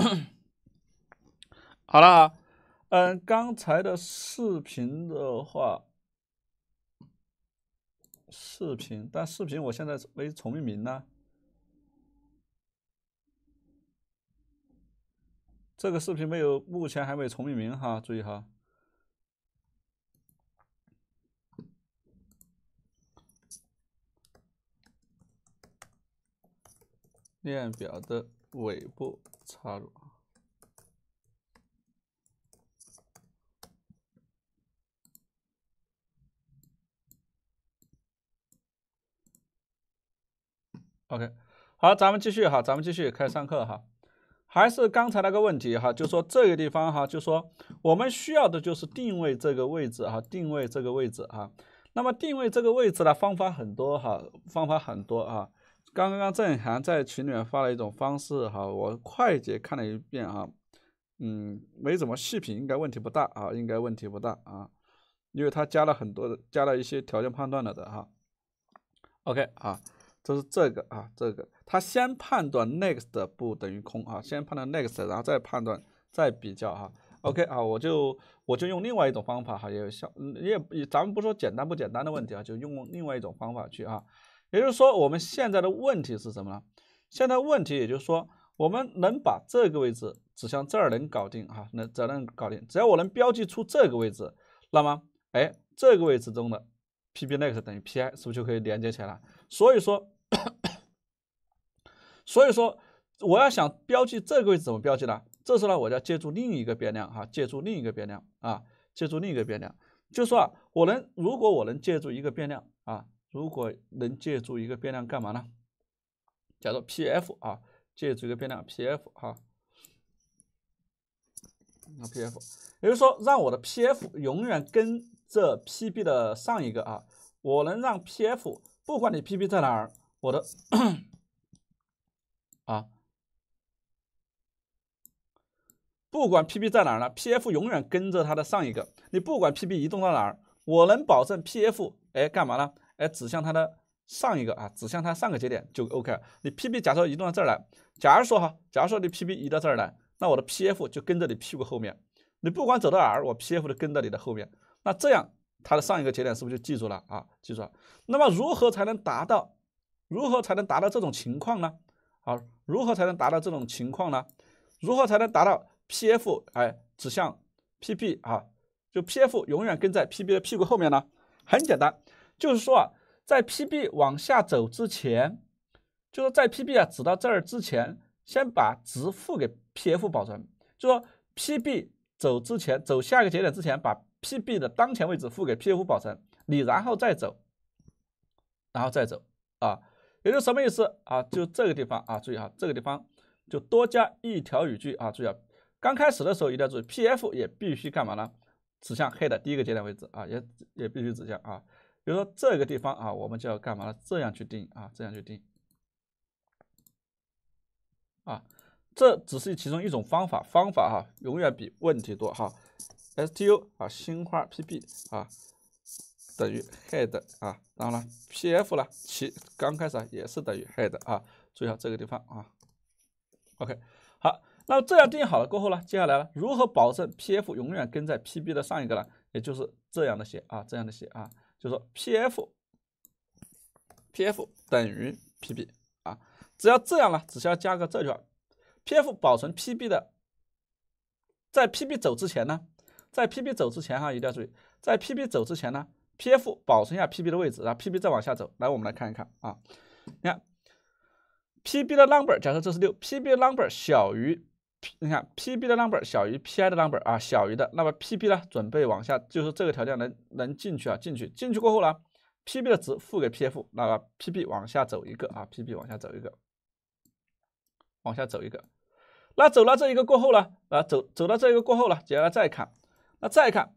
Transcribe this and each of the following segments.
好了，嗯，刚才的视频的话，视频，但视频我现在没重命名呢，这个视频没有，目前还没重命名哈，注意哈，链表的尾部。插入。OK，好，咱们继续哈，咱们继续开始上课哈。还是刚才那个问题哈，就说这个地方哈，就说我们需要的就是定位这个位置哈，定位这个位置哈。那么定位这个位置呢，方法很多哈，方法很多啊。刚刚郑涵在群里面发了一种方式哈，我快捷看了一遍哈，嗯，没怎么细品，应该问题不大啊，应该问题不大啊，因为他加了很多的，加了一些条件判断了的哈。OK 啊，这是这个啊，这个他先判断 next 不等于空啊，先判断 next，然后再判断再比较哈。OK 啊，我就我就用另外一种方法哈，也效，也也咱们不说简单不简单的问题啊，就用另外一种方法去哈。也就是说，我们现在的问题是什么呢？现在问题也就是说，我们能把这个位置指向这儿能搞定啊？能，咱能搞定。只要我能标记出这个位置，那么，哎，这个位置中的 P b next 等于 P I，是不是就可以连接起来？所以说，所以说，我要想标记这个位置怎么标记呢？这时候呢，我就要借助另一个变量啊，借助另一个变量啊，借助另一个变量。就说，啊，我能，如果我能借助一个变量啊。如果能借助一个变量干嘛呢？假如 P F 啊，借助一个变量 P F 哈，啊 P F，也就是说让我的 P F 永远跟着 P B 的上一个啊，我能让 P F 不管你 P B 在哪儿，我的 啊，不管 P B 在哪儿呢 p F 永远跟着它的上一个，你不管 P B 移动到哪儿，我能保证 P F 哎干嘛呢？哎，指向它的上一个啊，指向它上个节点就 OK 了。你 PB 假设移动到这儿来，假如说哈，假如说你 PB 移到这儿来，那我的 PF 就跟着你屁股后面。你不管走到哪儿，我 PF 都跟在你的后面。那这样，它的上一个节点是不是就记住了啊？记住了。那么如何才能达到，如何才能达到这种情况呢？好，如何才能达到这种情况呢？如何才能达到 PF？哎，指向 PB 啊，就 PF 永远跟在 PB 的屁股后面呢？很简单。就是说啊，在 PB 往下走之前，就是说在 PB 啊指到这儿之前，先把值付给 PF 保存。就说 PB 走之前，走下一个节点之前，把 PB 的当前位置付给 PF 保存。你然后再走，然后再走啊，也就什么意思啊？就这个地方啊，注意啊，这个地方就多加一条语句啊，注意啊，刚开始的时候一定要注意，PF 也必须干嘛呢？指向黑的第一个节点位置啊，也也必须指向啊。比如说这个地方啊，我们就要干嘛呢？这样去定啊，这样去定啊。这只是其中一种方法，方法哈，永远比问题多哈。STU 啊，新花 PB 啊，等于 head 啊，然后呢，PF 呢，其刚开始也是等于 head 啊。注意下这个地方啊。OK，好，那么这样定好了过后呢，接下来呢，如何保证 PF 永远跟在 PB 的上一个呢？也就是这样的写啊，这样的写啊。就说 P F P F 等于 P B 啊，只要这样呢，只需要加个这句，P F 保存 P B 的，在 P B 走之前呢，在 P B 走之前哈，一定要注意，在 P B 走之前呢，P F 保存一下 P B 的位置，然后 P B 再往下走。来，我们来看一看啊，你看 P B 的 number，假设这是六，P B 的 number 小于。你看，P B 的 number 小于 P I 的 number 啊，小于的。那么 P B 呢，准备往下，就是这个条件能能进去啊，进去，进去过后呢，P B 的值付给 P F，那么 P B 往下走一个啊，P B 往下走一个，往下走一个。那走到这一个过后呢，啊，走走到这一个过后呢，接下来再看，那再看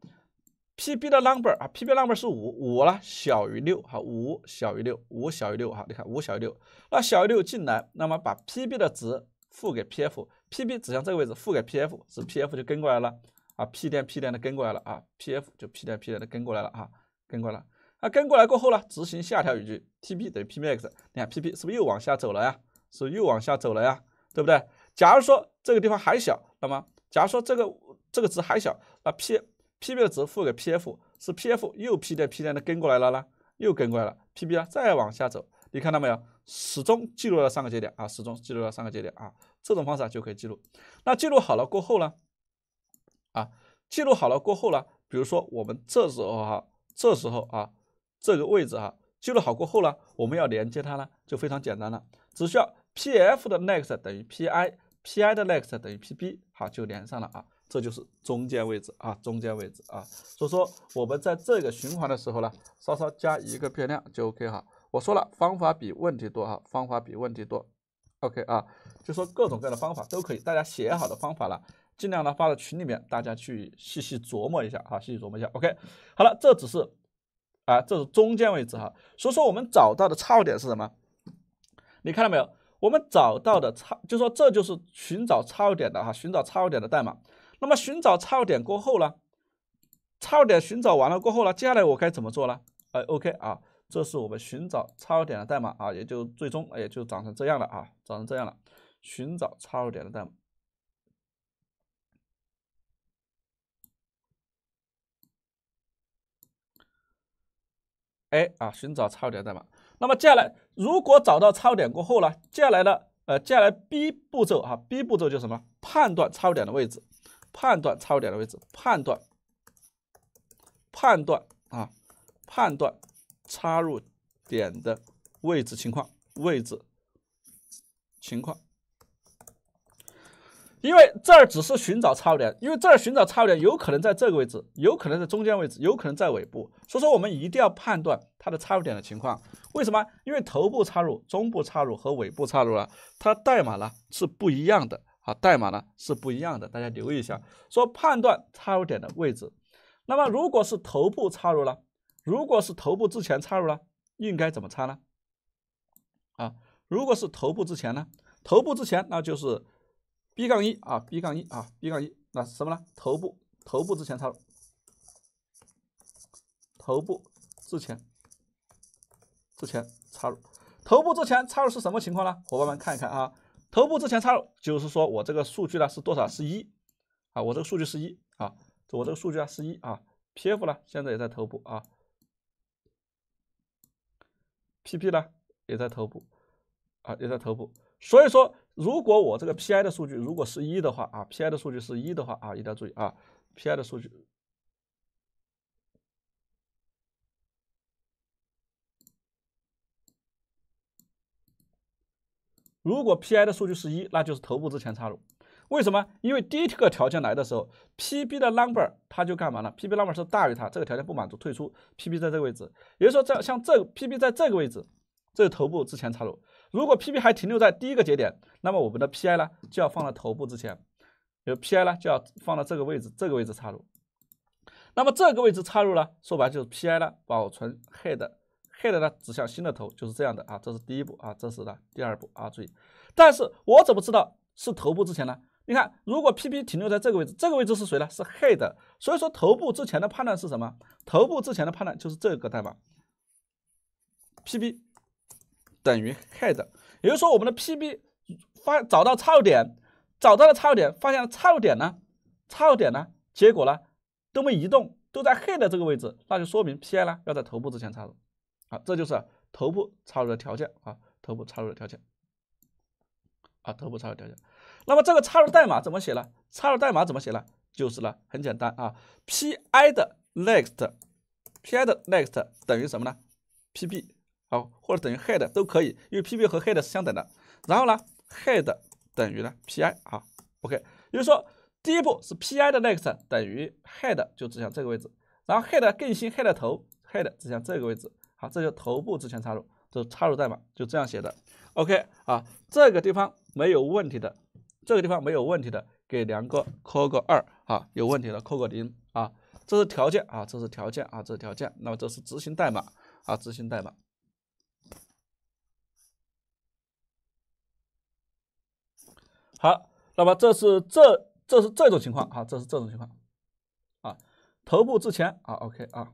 P B 的 number 啊，P B number 是五，五呢小于六，好，五小于六，五小于六哈，你看五小于六，那小于六进来，那么把 P B 的值付给 P F。Pb 指向这个位置，负给 Pf，是 Pf 就跟过来了啊，P 点 P 点的跟过来了啊，Pf 就 P 点 P 点的跟过来了啊，跟过了。那跟过来过后呢，执行下条语句，Tp 等于 Pmax。你看 Pb 是不是又往下走了呀？是不又往下走了呀，对不对？假如说这个地方还小，那么假如说这个这个值还小，那 P Pb 的值付给 Pf，是 Pf 又 P 点 P 点的跟过来了呢？又跟过来了，Pb 啊再往下走，你看到没有？始终记录了三个节点啊，始终记录了三个节点啊。这种方式就可以记录。那记录好了过后呢？啊，记录好了过后呢？比如说我们这时候哈，这时候啊，这个位置哈，记录好过后呢，我们要连接它呢，就非常简单了，只需要 P F 的 next 等于 P I，P I 的 next 等于 P B，好，就连上了啊，这就是中间位置啊，中间位置啊。所以说我们在这个循环的时候呢，稍稍加一个变量就 OK 哈。我说了，方法比问题多哈，方法比问题多。OK 啊，就说各种各样的方法都可以，大家写好的方法了，尽量呢发到群里面，大家去细细琢磨一下哈，细细琢磨一下。OK，好了，这只是啊，这是中间位置哈，所以说我们找到的差点是什么？你看到没有？我们找到的差，就说这就是寻找差点的哈，寻找差点的代码。那么寻找差点过后呢，差点寻找完了过后呢，接下来我该怎么做呢？哎，OK 啊。这是我们寻找插入点的代码啊，也就最终也就长成这样了啊，长成这样了。寻找插入点的代码哎啊，寻找插入点代码。那么接下来，如果找到插入点过后呢，接下来的呃，接下来 B 步骤啊，B 步骤就是什么？判断插入点的位置，判断插入点的位置，判断，判断啊，判断。插入点的位置情况，位置情况，因为这儿只是寻找插入点，因为这儿寻找插入点有可能在这个位置，有可能在中间位置，有可能在尾部，所以说我们一定要判断它的插入点的情况。为什么？因为头部插入、中部插入和尾部插入了，它代码呢是不一样的啊，代码呢是不一样的，大家留意一下。说判断插入点的位置，那么如果是头部插入了。如果是头部之前插入呢，应该怎么插呢？啊，如果是头部之前呢？头部之前，那就是 B 杠一啊，B 杠一啊，B 杠一，那什么呢？头部头部之前插入，头部之前之前插入，头部之前插入是什么情况呢？伙伴们看一看啊，头部之前插入就是说我这个数据呢是多少？是一啊，我这个数据是一啊，我这个数据啊是一啊，PF 呢现在也在头部啊。P P 呢也在头部啊，也在头部。所以说，如果我这个 P I 的数据如果是一的话啊，P I 的数据是一的话啊，一定要注意啊，P I 的数据如果 P I 的数据是一，那就是头部之前插入。为什么？因为第一个条件来的时候，P B 的 number 它就干嘛呢 p B number 是大于它，这个条件不满足，退出。P B 在这个位置，也就是说，在像这个 P B 在这个位置，这是头部之前插入。如果 P B 还停留在第一个节点，那么我们的 P I 呢就要放到头部之前，有 P I 呢就要放到这个位置，这个位置插入。那么这个位置插入呢，说白就是 P I 呢保存 head，head 呢指向新的头，就是这样的啊。这是第一步啊，这是呢第二步啊，注意。但是我怎么知道是头部之前呢？你看，如果 P B 停留在这个位置，这个位置是谁呢？是 head。所以说，头部之前的判断是什么？头部之前的判断就是这个代码，P B 等于 head。也就是说，我们的 P B 发找到插入点，找到了插入点，发现插入点呢，插入点呢，结果呢都没移动，都在 h e a 的这个位置，那就说明 P I 呢要在头部之前插入。好，这就是头部插入的条件啊，头部插入的条件。啊，头部插入条件。那么这个插入代码怎么写呢？插入代码怎么写呢？就是呢，很简单啊。p i 的 next，p i 的 next 等于什么呢？p b，好，或者等于 head 都可以，因为 p b 和 head 是相等的。然后呢，head 等于呢 p i 啊。OK，也就是说，第一步是 p i 的 next 等于 head，就指向这个位置。然后 head 更新 head 头，head 指向这个位置。好，这就头部之前插入，就插入代码就这样写的。OK 啊，这个地方没有问题的。这个地方没有问题的，给梁哥扣个二啊，有问题的扣个零啊，这是条件啊，这是条件啊，这是条件。那么这是执行代码啊，执行代码。好，那么这是这这是这种情况啊，这是这种情况啊，头部之前啊，OK 啊。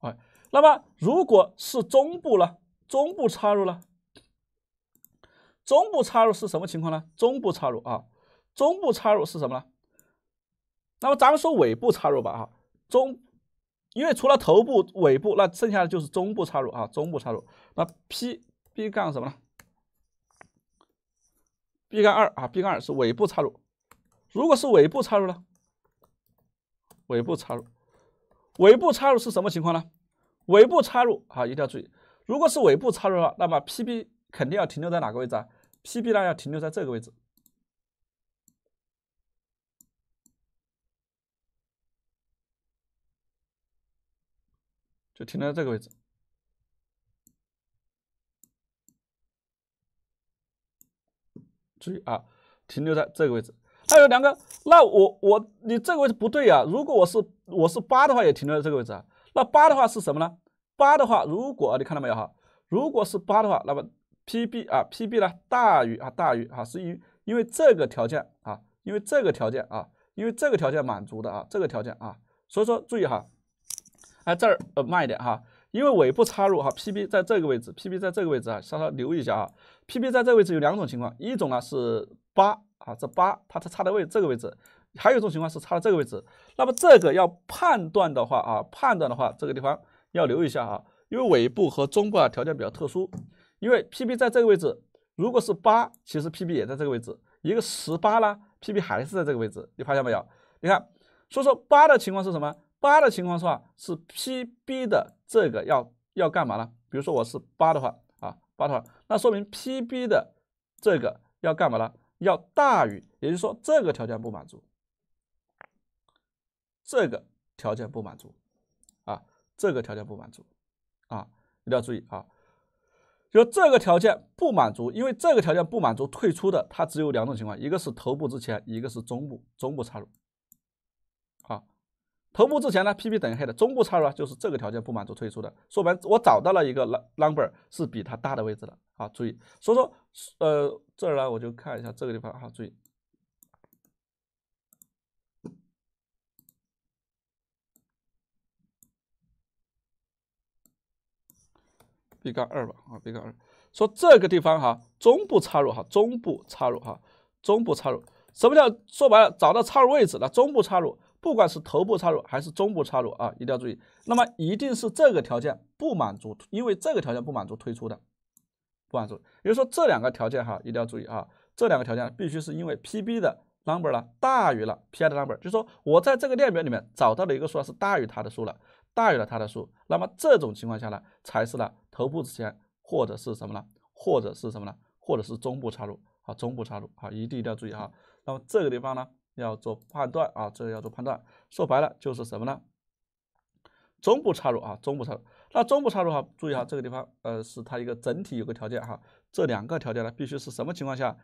哎，那么如果是中部呢？中部插入了，中部插入是什么情况呢？中部插入啊，中部插入是什么呢？那么咱们说尾部插入吧哈，中，因为除了头部、尾部，那剩下的就是中部插入啊，中部插入。那 P B 杠什么呢？B 杠二啊，B 杠二是尾部插入。如果是尾部插入呢？尾部插入，尾部插入是什么情况呢？尾部插入啊，一定要注意。如果是尾部插入的话，那么 P B 肯定要停留在哪个位置啊？P B 呢要停留在这个位置，就停留在这个位置。注意啊，停留在这个位置。还有两个，那我我你这个位置不对啊，如果我是我是八的话，也停留在这个位置啊。那八的话是什么呢？八的话，如果你看到没有哈，如果是八的话，那么 P B 啊 P B 呢大于啊大于啊，是因因为这个条件啊，因为这个条件啊，因为这个条件满足的啊，这个条件啊，所以说注意哈，哎这儿呃慢一点哈，因为尾部插入哈 P B 在这个位置，P B 在这个位置啊，稍稍留意一下啊，P B 在这个位置有两种情况，一种呢是八啊，这八它它插的位这个位置，还有一种情况是插到这个位置，那么这个要判断的话啊，判断的话这个地方。要留意一下哈，因为尾部和中部啊条件比较特殊，因为 PB 在这个位置，如果是八，其实 PB 也在这个位置，一个十八啦，PB 还是在这个位置，你发现没有？你看，所以说八的情况是什么？八的情况是啊，是 PB 的这个要要干嘛呢？比如说我是八的话啊，八的话，那说明 PB 的这个要干嘛呢？要大于，也就是说这个条件不满足，这个条件不满足。这个条件不满足，啊，一定要注意啊！就这个条件不满足，因为这个条件不满足退出的，它只有两种情况，一个是头部之前，一个是中部中部插入。啊，头部之前呢，P P 等于黑的，中部插入就是这个条件不满足退出的。说白，我找到了一个 number 是比它大的位置的。好，注意，所以说，呃，这儿呢，我就看一下这个地方啊，注意。B 杠二吧，啊，B 杠二，说这个地方哈，中部插入哈，中部插入哈，中部插入，什么叫说白了，找到插入位置，那中部插入，不管是头部插入还是中部插入啊，一定要注意，那么一定是这个条件不满足，因为这个条件不满足推出的，不满足，也就是说这两个条件哈，一定要注意啊，这两个条件必须是因为 P B 的 number 呢大于了 P I 的 number，就是说我在这个列表里面找到的一个数是大于它的数了，大于了它的数，那么这种情况下呢，才是呢。头部之前，或者是什么呢？或者是什么呢？或者是中部插入啊，中部插入啊，一定一定要注意哈。那么这个地方呢，要做判断啊，这个要做判断。说白了就是什么呢？中部插入啊，中部插入。那中部插入哈，注意哈，这个地方呃，是它一个整体有个条件哈。这两个条件呢，必须是什么情况下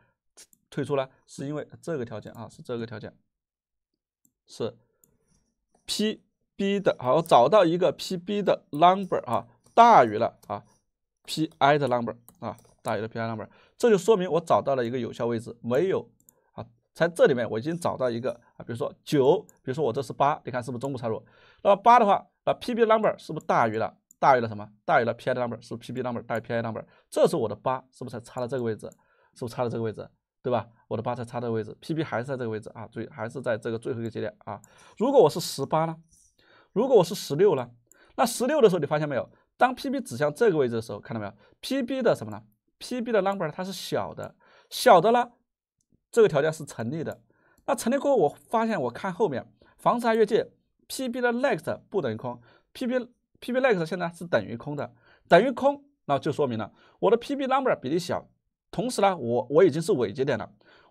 退出呢？是因为这个条件啊，是这个条件，是 P B 的，好，找到一个 P B 的 number 啊。大于了啊，P I 的 number 啊，大于了 P I number，这就说明我找到了一个有效位置，没有啊，在这里面我已经找到一个啊，比如说九，比如说我这是八，你看是不是中部插入？那么八的话，那 P B number 是不是大于了？大于了什么？大于了 P I 的 number，是不 P B number 大于 P I number，这是我的八，是不是才插到这个位置？是不是插到这个位置，对吧？我的八才插到位置，P B 还是在这个位置啊，注意还是在这个最后一个节点啊。如果我是十八呢？如果我是十六呢？那十六的时候，你发现没有？当 P B 指向这个位置的时候，看到没有？P B 的什么呢？P B 的 number 它是小的，小的呢，这个条件是成立的。那成立过后，我发现我看后面房子还越界，P B 的 next 不等于空，P b P B next 现在是等于空的，等于空，那就说明了我的 P B number 比你小，同时呢，我我已经是尾节点了，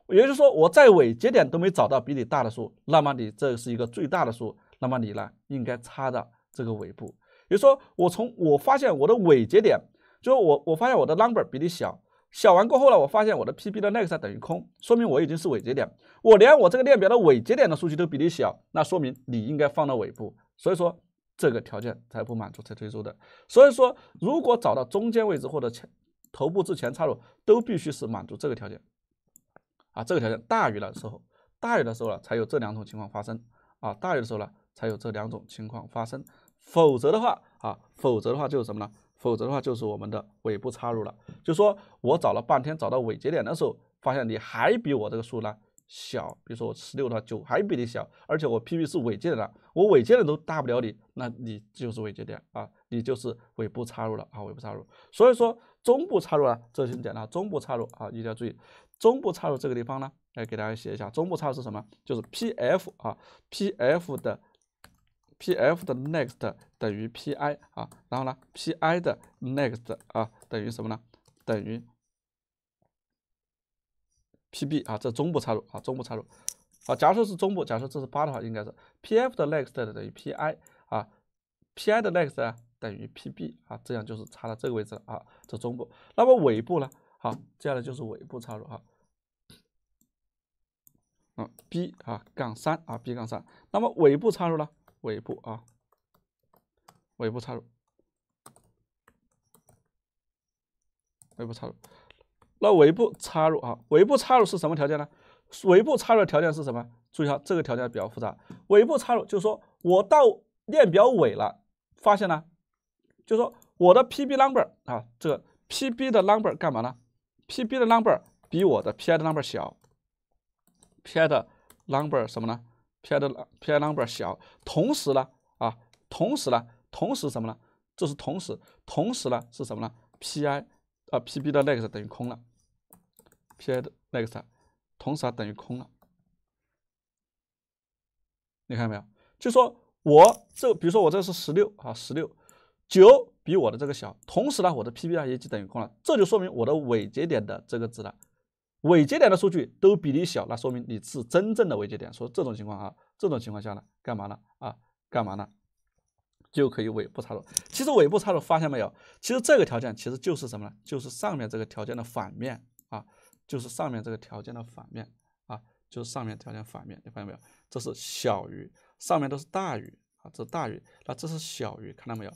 也就是说我在尾节点都没找到比你大的数，那么你这是一个最大的数，那么你呢，应该插到这个尾部。比如说，我从我发现我的尾节点，就是我我发现我的 number 比你小，小完过后呢，我发现我的 p b 的 next 等于空，说明我已经是尾节点。我连我这个链表的尾节点的数据都比你小，那说明你应该放到尾部。所以说这个条件才不满足才推出的。所以说，如果找到中间位置或者前头部之前插入，都必须是满足这个条件，啊，这个条件大于了时候，大于的时候呢，才有这两种情况发生，啊，大于的时候呢，才有这两种情况发生。否则的话啊，否则的话就是什么呢？否则的话就是我们的尾部插入了。就说我找了半天找到尾节点的时候，发现你还比我这个数呢小。比如说我十六到九还比你小，而且我 P P 是尾点的，我尾节的都大不了你，那你就是尾节点啊，你就是尾部插入了啊，尾部插入。所以说中部插入呢，这很简单，中部插入啊，一定要注意中部插入这个地方呢，来给大家写一下中部插入是什么，就是 P F 啊，P F 的。Pf 的 next 等于 Pi 啊，然后呢，Pi 的 next 啊等于什么呢？等于 PB 啊，这中部插入啊，中部插入。啊，假设是中部，假设这是八的话，应该是 Pf 的 next 等于 Pi 啊，Pi 的 next 等于 PB 啊，这样就是插到这个位置了啊，这中部。那么尾部呢？好，接下来就是尾部插入啊。嗯，B 啊，杠三啊，B 杠三。那么尾部插入呢？尾部啊，尾部插入，尾部插入，那尾部插入啊，尾部插入是什么条件呢？尾部插入条件是什么？注意哈，这个条件比较复杂。尾部插入就是说我到链表尾了，发现呢，就是说我的 pb number 啊，这个 pb 的 number 干嘛呢？pb 的 number 比我的 pi 的 number 小，pi 的 number 什么呢？pi 的 pi number 小，同时呢，啊，同时呢，同时什么呢？这是同时，同时呢是什么呢？pi 啊，pb 的 next 等于空了，pi 的 next 同时等于空了。你看到没有？就说我这，比如说我这是十六啊，十六九比我的这个小，同时呢，我的 pb 啊也就等于空了，这就说明我的尾节点的这个值了。尾节点的数据都比你小，那说明你是真正的尾节点。说这种情况啊，这种情况下呢，干嘛呢？啊，干嘛呢？就可以尾部插入。其实尾部插入，发现没有？其实这个条件其实就是什么呢？就是上面这个条件的反面啊，就是上面这个条件的反面啊，就是上面条件反面，你发现没有？这是小于，上面都是大于啊，这是大于，那这是小于，看到没有？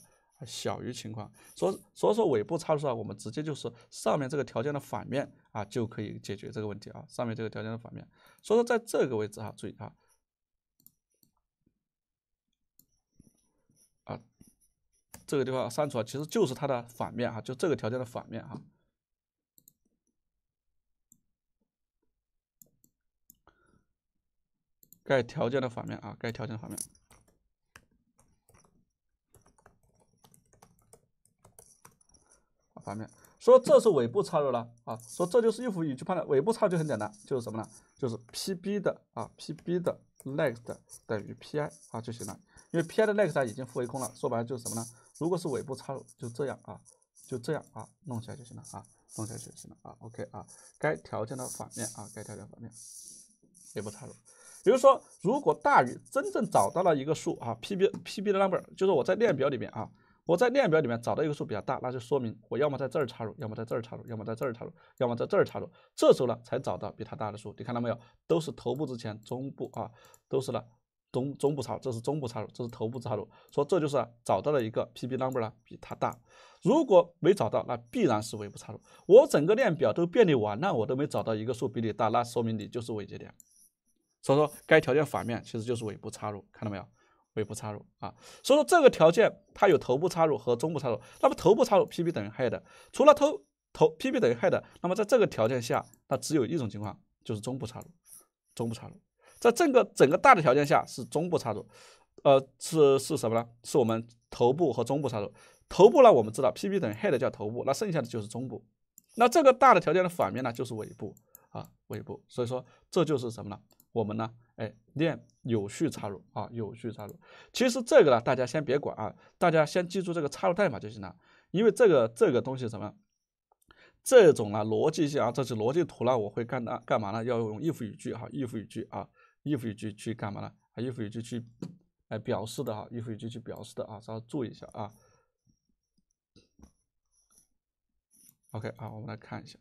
小于情况，所所以说尾部插入啊，我们直接就是上面这个条件的反面啊，就可以解决这个问题啊。上面这个条件的反面，所以说在这个位置哈，注意哈，啊这个地方删除啊，其实就是它的反面啊，就这个条件的反面啊，该条件的反面啊，该条件的反面。反面，说这是尾部插入了啊，说这就是一幅语句判断，尾部插就很简单，就是什么呢？就是 p b 的啊，p b 的 next 等于 p i 啊就行了，因为 p i 的 next 已经复为空了，说白了就是什么呢？如果是尾部插入，就这样啊，就这样啊，弄起来就行了啊，弄下去就行了啊，OK 啊，该条件的反面啊，该条件反面尾部插入，比如说，如果大于真正找到了一个数啊，p b p b 的 number 就是我在链表里面啊。我在链表里面找到一个数比较大，那就说明我要么在这儿插入，要么在这儿插入，要么在这儿插入，要么在这儿插入。这时候呢，才找到比它大的数。你看到没有？都是头部之前、中部啊，都是呢中中部插，入，这是中部插入，这是头部插入。说这就是找到了一个 p p number 呢比它大。如果没找到，那必然是尾部插入。我整个链表都遍历完了，我都没找到一个数比你大，那说明你就是尾节点。所以说，该条件反面其实就是尾部插入。看到没有？尾部插入啊，所以说这个条件它有头部插入和中部插入。那么头部插入，p p 等于 head，除了头头 p p 等于 head，那么在这个条件下，那只有一种情况，就是中部插入。中部插入，在这个整个大的条件下是中部插入，呃，是是什么呢？是我们头部和中部插入。头部呢，我们知道 p p 等于 head 叫头部，那剩下的就是中部。那这个大的条件的反面呢，就是尾部啊，尾部。所以说这就是什么呢？我们呢，哎，练有序插入啊，有序插入。其实这个呢，大家先别管啊，大家先记住这个插入代码就行了。因为这个这个东西什么，这种呢逻辑性啊，这是逻辑图呢，我会干的干嘛呢？要用 if 语句哈，if 语句啊，if 语句去干嘛呢？if 语句去来表示的哈，if 语句去表示的啊，稍微注意一下啊。OK 啊，我们来看一下。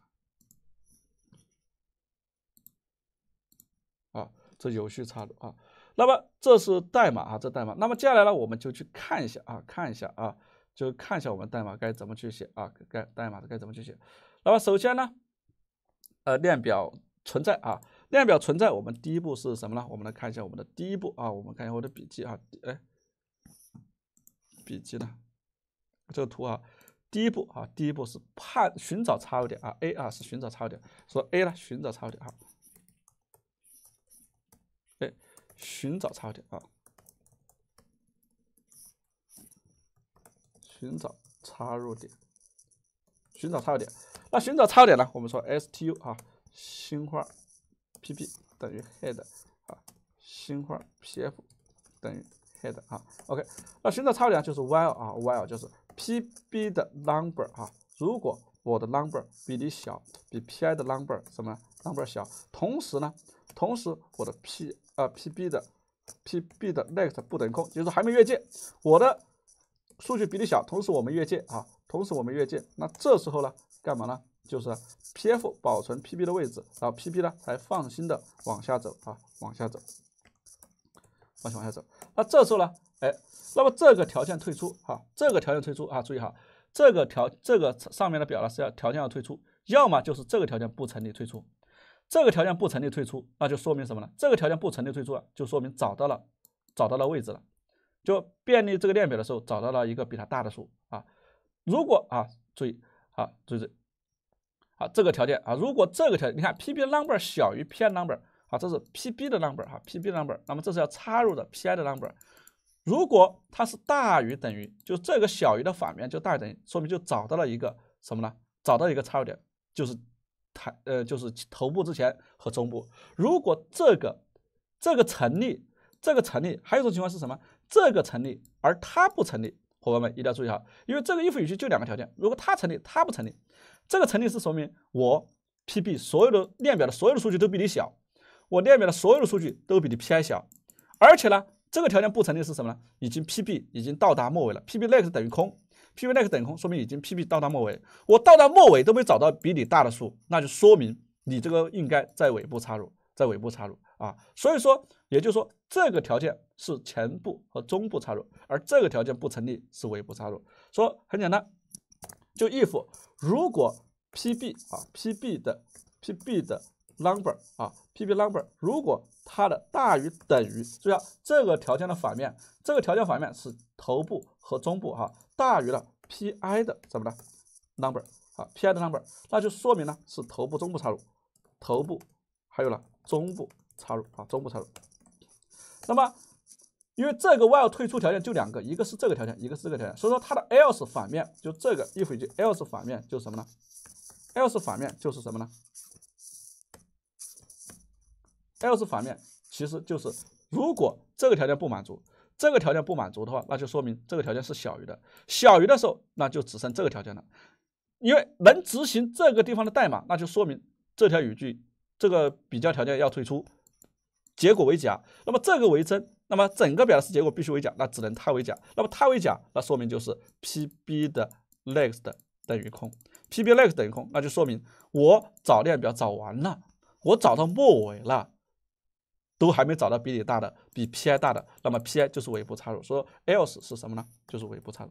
这有序插入啊，那么这是代码啊，这代码，那么接下来呢，我们就去看一下啊，看一下啊，就看一下我们代码该怎么去写啊，该代码该怎么去写。那么首先呢，呃，链表存在啊，链表存在，我们第一步是什么呢？我们来看一下我们的第一步啊，我们看一下我的笔记啊，哎，笔记呢？这个图啊，第一步啊，第一步是判寻找插入点啊，A 啊是寻找插入点，说 A 呢寻找插入点啊。哎，寻找插入点啊，寻找插入点，寻找插入点。那寻找插入点呢？我们说 S T U 哈，新话 P B 等于 Head 啊，新话 P F 等于 Head 啊。OK，那寻找插入点就是 While 啊 While 就是 P B 的 number 啊，如果我的 number 比你小，比 P I 的 number 什么 number 小？同时呢，同时我的 P 啊，P B 的，P B 的 Next 不等于空，就是还没越界，我的数据比例小，同时我们越界啊，同时我们越界，那这时候呢，干嘛呢？就是 P F 保存 P B 的位置，然后 P b 呢才放心的往下走啊，往下走，往下往下走，那这时候呢，哎，那么这个条件退出啊，这个条件退出啊，注意哈，这个条这个上面的表呢是要条件要退出，要么就是这个条件不成立退出。这个条件不成立退出，那就说明什么呢？这个条件不成立退出，就说明找到了，找到了位置了。就便利这个链表的时候，找到了一个比它大的数啊。如果啊，注意啊，注意这，啊这个条件啊，如果这个条件，你看 p b 的 number 小于 p i number，啊，这是 p b 的 number 哈，p b 的 number，那么这是要插入的 p i 的 number。如果它是大于等于，就这个小于的反面就大于等于，说明就找到了一个什么呢？找到一个插入点，就是。台呃就是头部之前和中部，如果这个这个成立，这个成立，还有一种情况是什么？这个成立，而它不成立，伙伴们一定要注意哈，因为这个 if 语句就两个条件，如果它成立，它不成立，这个成立是说明我 pb 所有的链表的所有的数据都比你小，我链表的所有的数据都比你 pi 小，而且呢这个条件不成立是什么呢？已经 pb 已经到达末尾了，pb next 等于空。Pv next 等空说明已经 pb 到达末尾，我到达末尾都没找到比你大的数，那就说明你这个应该在尾部插入，在尾部插入啊，所以说，也就是说这个条件是前部和中部插入，而这个条件不成立是尾部插入。说很简单，就 if 如果 pb 啊 pb 的 pb 的。number 啊，pp number 如果它的大于等于，注意啊，这个条件的反面，这个条件反面是头部和中部哈，大于了 pi 的什么呢？number 啊，pi 的 number，那就说明呢是头部中部插入，头部还有呢中部插入啊，中部插入。那么因为这个 while 退出条件就两个，一个是这个条件，一个是这个条件，所以说它的 else 反面就这个 if 语句，else 反面就是什么呢？else 反面就是什么呢？L 是反面，其实就是如果这个条件不满足，这个条件不满足的话，那就说明这个条件是小于的。小于的时候，那就只剩这个条件了，因为能执行这个地方的代码，那就说明这条语句这个比较条件要退出，结果为假。那么这个为真，那么整个表达式结果必须为假，那只能它为假。那么它为假，那说明就是 P B 的 next 等于空，P B next 等于空，那就说明我找链表找完了，我找到末尾了。都还没找到比你大的，比 pi 大的，那么 pi 就是尾部插入。说 else 是什么呢？就是尾部插入。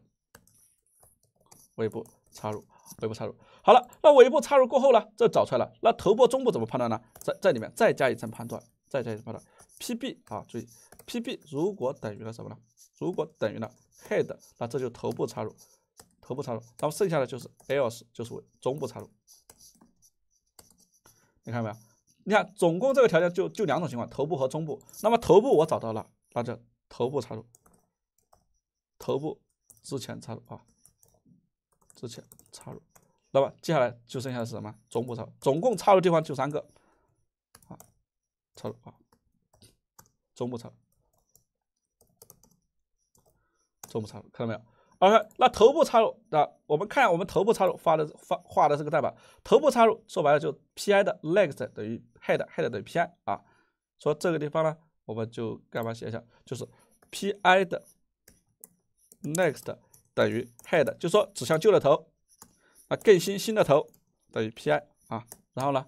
尾部插入，尾部插入。好了，那尾部插入过后呢？这找出来了。那头部、中部怎么判断呢？在在里面再加一层判断，再加一层判断。pb 啊，注意 pb 如果等于了什么呢？如果等于了 head，那这就头部插入。头部插入。那么剩下的就是 else 就是尾中部插入。你看到没有？你看，总共这个条件就就两种情况，头部和中部。那么头部我找到了，那就头部插入，头部之前插入啊，之前插入。那么接下来就剩下是什么？中部插，入，总共插入地方就三个，啊，插入啊，中部插，入，中部插入，看到没有？OK，那头部插入啊，我们看我们头部插入发的发画的这个代码。头部插入说白了就 P I 的 next 等于 head，head 等于 P I 啊。说这个地方呢，我们就干嘛写一下，就是 P I 的 next 等于 head，就说指向旧的头，啊，更新新的头等于 P I 啊。然后呢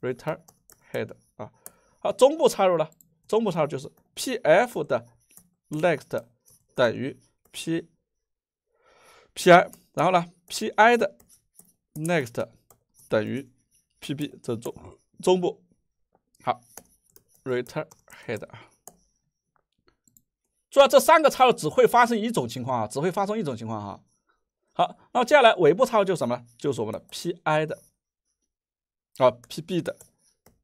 ，return head 啊。好，中部插入呢，中部插入就是 P F 的 next 等于 P。pi，然后呢，pi 的 next 等于 pb，这中中部好，return head 啊。注意这三个插入只会发生一种情况啊，只会发生一种情况哈。好，那么接下来尾部插入就是什么就是我们的 pi 的啊，pb 的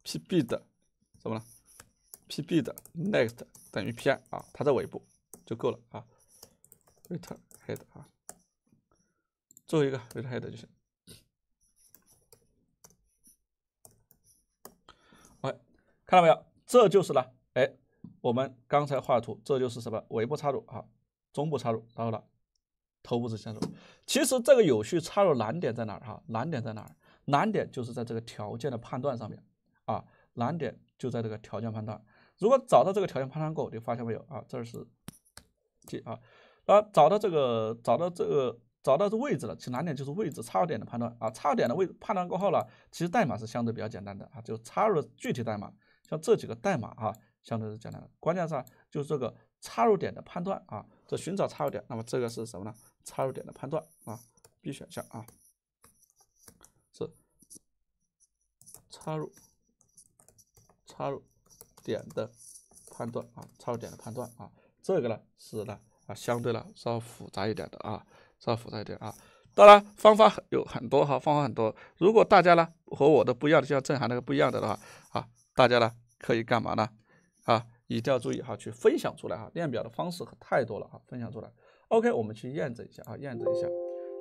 ，pb 的，怎么了？pb 的 next 等于 pi 啊，它在尾部就够了啊，return head 啊。最后一个 r i g h head 就行。哎，看到没有？这就是呢，哎，我们刚才画的图，这就是什么？尾部插入啊，中部插入，然后呢，头部是插入。其实这个有序插入难点在哪儿啊？难点在哪儿？难点就是在这个条件的判断上面啊。难点就在这个条件判断。如果找到这个条件判断过，你发现没有啊？这是，G 啊。那找到这个，找到这个。找到这位置了，其难点就是位置插入点的判断啊。插入点的位判断过后了，其实代码是相对比较简单的啊，就插入具体代码，像这几个代码啊，相对是简单的。关键上就是这个插入点的判断啊，这寻找插入点，那么这个是什么呢？插入点的判断啊，B 选项啊，是插入插入点的判断啊，插入点的判断啊，这个呢是呢啊，相对呢稍复杂一点的啊。稍微复杂一点啊，当然方法有很多哈，方法很多。如果大家呢和我的不一样的，像郑涵那个不一样的的话，啊，大家呢可以干嘛呢？啊，一定要注意哈，去分享出来哈。列表的方式太多了哈，分享出来。OK，我们去验证一下啊，验证一下。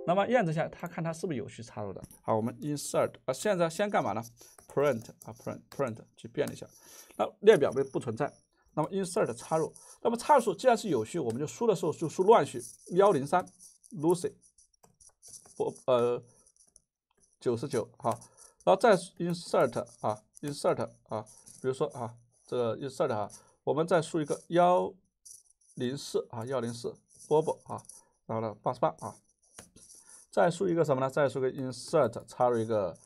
那么验证一下，他看它是不是有序插入的。好，我们 insert 啊，现在先干嘛呢？print 啊，print print 去变一下。那列表被不存在，那么 insert 插入，那么参数既然是有序，我们就输的时候就输乱序幺零三。Lucy，波呃九十九哈，然后再 insert 啊，insert 啊，比如说啊这个 insert 啊，我们再输一个幺零四啊幺零四波波啊，然后呢八十八啊，再输一个什么呢？再输个 insert 插入一个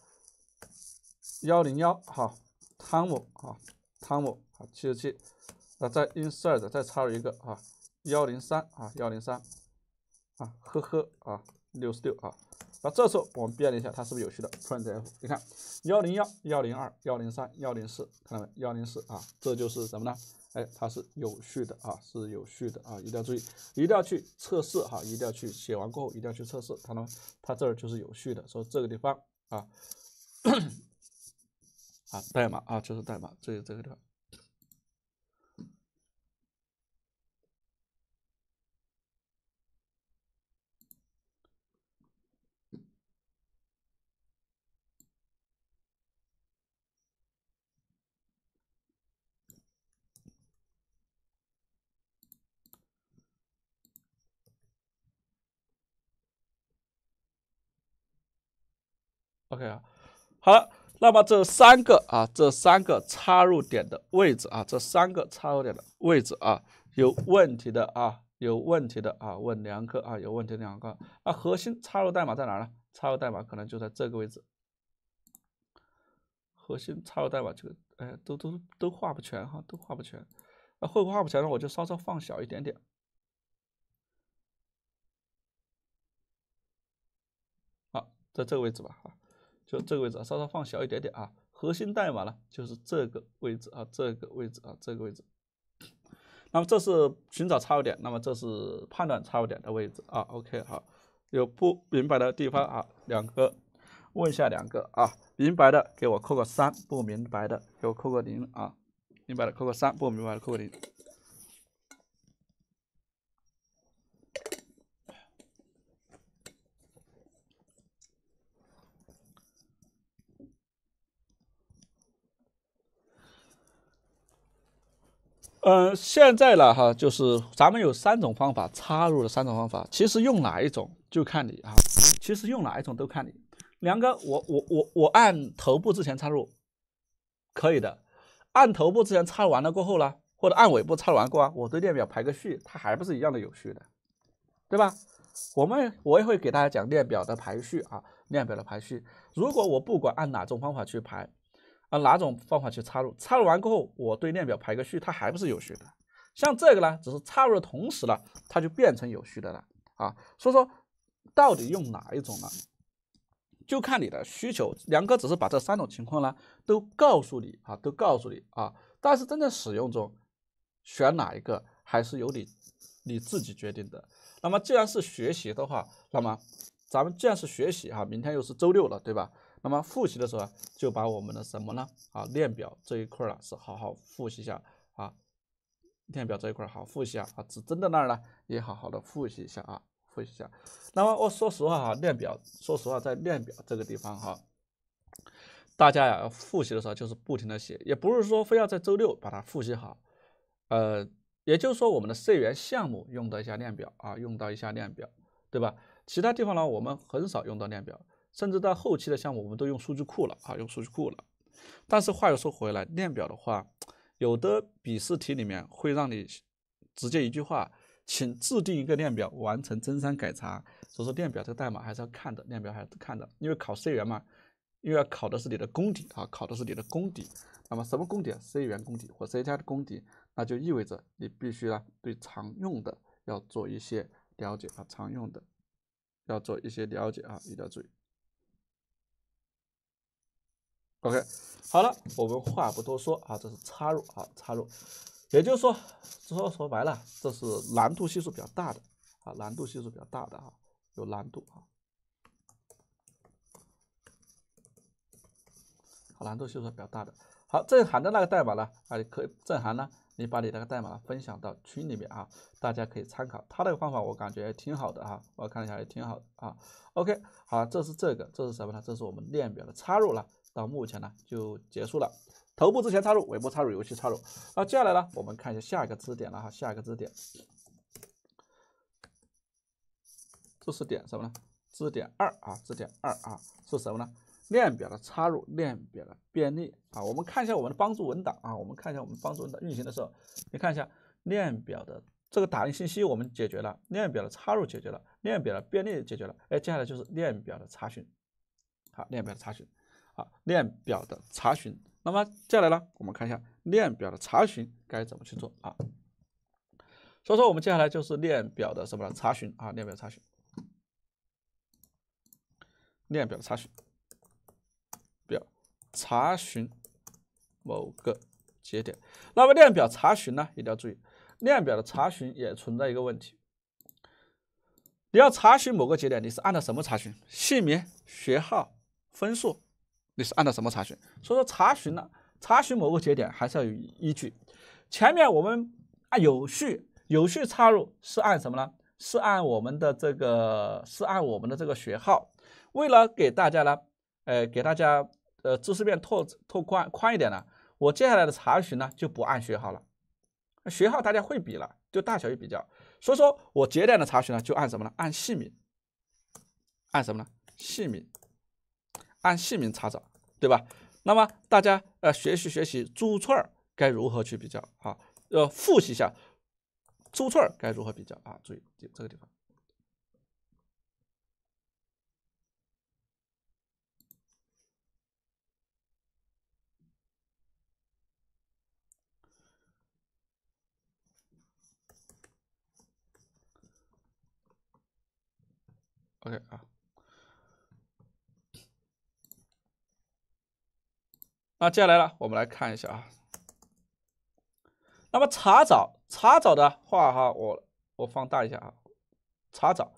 幺零幺哈汤姆啊汤姆啊七十七，啊再 insert 再插入一个啊幺零三啊幺零三。啊，呵呵啊，六十六啊，那这时候我们变了一下，它是不是有序的？print f，你看幺零幺、幺零二、幺零三、幺零四，看到没？幺零四啊，这就是什么呢？哎，它是有序的啊，是有序的啊，一定要注意，一定要去测试哈，一定要去写完过后一定要去测试，它呢，它这儿就是有序的，所以这个地方啊，啊，代码啊，就是代码，这这个地方。啊，好了，那么这三个啊，这三个插入点的位置啊，这三个插入点的位置啊，有问题的啊，有问题的啊，问两个啊，有问题两个啊，核心插入代码在哪呢？插入代码可能就在这个位置，核心插入代码就哎，都都都画不全哈，都画不全，那会不会画不全呢？我就稍稍放小一点点，好，在这个位置吧，好。就这个位置，稍稍放小一点点啊。核心代码呢，就是这个位置啊，这个位置啊，这个位置。那么这是寻找入点，那么这是判断入点的位置啊。OK，好，有不明白的地方啊，两个问一下，两个啊，明白的给我扣个三，不明白的给我扣个零啊。明白的扣个三，不明白的扣个零。呃，现在呢，哈，就是咱们有三种方法插入的三种方法，其实用哪一种就看你啊，其实用哪一种都看你。梁哥，我我我我按头部之前插入可以的，按头部之前插完了过后呢，或者按尾部插完过啊，我对列表排个序，它还不是一样的有序的，对吧？我们我也会给大家讲列表的排序啊，列表的排序。如果我不管按哪种方法去排。啊，哪种方法去插入？插入完过后，我对链表排个序，它还不是有序的。像这个呢，只是插入的同时呢，它就变成有序的了啊。所以说，到底用哪一种呢？就看你的需求。梁哥只是把这三种情况呢，都告诉你啊，都告诉你啊。但是真正使用中，选哪一个还是由你你自己决定的。那么既然是学习的话，那么咱们既然是学习哈，明天又是周六了，对吧？那么复习的时候啊，就把我们的什么呢？啊，链表这一块儿啊，是好好复习一下啊。链表这一块儿好复习一下啊，指针的那儿呢也好好的复习一下啊，复习一下。那么我说实话哈，链表，说实话，在链表这个地方哈，大家呀，复习的时候就是不停的写，也不是说非要在周六把它复习好。呃，也就是说，我们的税源项目用到一下链表啊，用到一下链表，对吧？其他地方呢，我们很少用到链表。甚至到后期的项目，我们都用数据库了啊，用数据库了。但是话又说回来，链表的话，有的笔试题里面会让你直接一句话，请制定一个链表，完成增删改查。所以说链表这个代码还是要看的，链表还是看的，因为考 C 语言嘛，为要考的是你的功底啊，考的是你的功底。那么什么功底？C 语言功底或 C 加的功底，那就意味着你必须啊对常用的要做一些了解啊，常用的要做一些了解啊，一定要注意。OK，好了，我们话不多说啊，这是插入啊，插入，也就是说，说说白了，这是难度系数比较大的啊，难度系数比较大的啊，有难度啊，难度系数比较大的。好，郑涵的那个代码呢，啊，可以，郑涵呢，你把你那个代码分享到群里面啊，大家可以参考。他那个方法我感觉也挺好的啊，我看一下也挺好的啊。OK，好，这是这个，这是什么呢？这是我们链表的插入了。到目前呢就结束了，头部之前插入，尾部插入，游戏插入。那接下来呢，我们看一下下一个知识点了哈，下一个知识点，知识点什么呢？知识点二啊，知识点二啊，是什么呢？链表的插入，链表的便利啊。我们看一下我们的帮助文档啊，我们看一下我们帮助文档运行的时候，你看一下链表的这个打印信息，我们解决了链表的插入，解决了链表的便利解决了。哎，接下来就是链表的查询，好，链表的查询。啊链表的查询，那么接下来呢，我们看一下链表的查询该怎么去做啊？所以说，我们接下来就是链表的什么呢？查询啊，链表查询，链表查询，表查询某个节点。那么链表查询呢，一定要注意，链表的查询也存在一个问题，你要查询某个节点，你是按照什么查询？姓名、学号、分数？你是按照什么查询？所以说查询呢，查询某个节点还是要有依据。前面我们按有序有序插入是按什么呢？是按我们的这个是按我们的这个学号。为了给大家呢，呃，给大家呃知识面拓拓宽宽一点呢，我接下来的查询呢就不按学号了。学号大家会比了，就大小一比较。所以说我节点的查询呢就按什么呢？按姓名，按什么呢？姓名。按姓名查找，对吧？那么大家呃学习学习珠串该如何去比较啊？要复习一下珠串该如何比较啊？注意这个地方。OK 啊。那接下来呢？我们来看一下啊。那么查找，查找的话哈，我我放大一下啊。查找，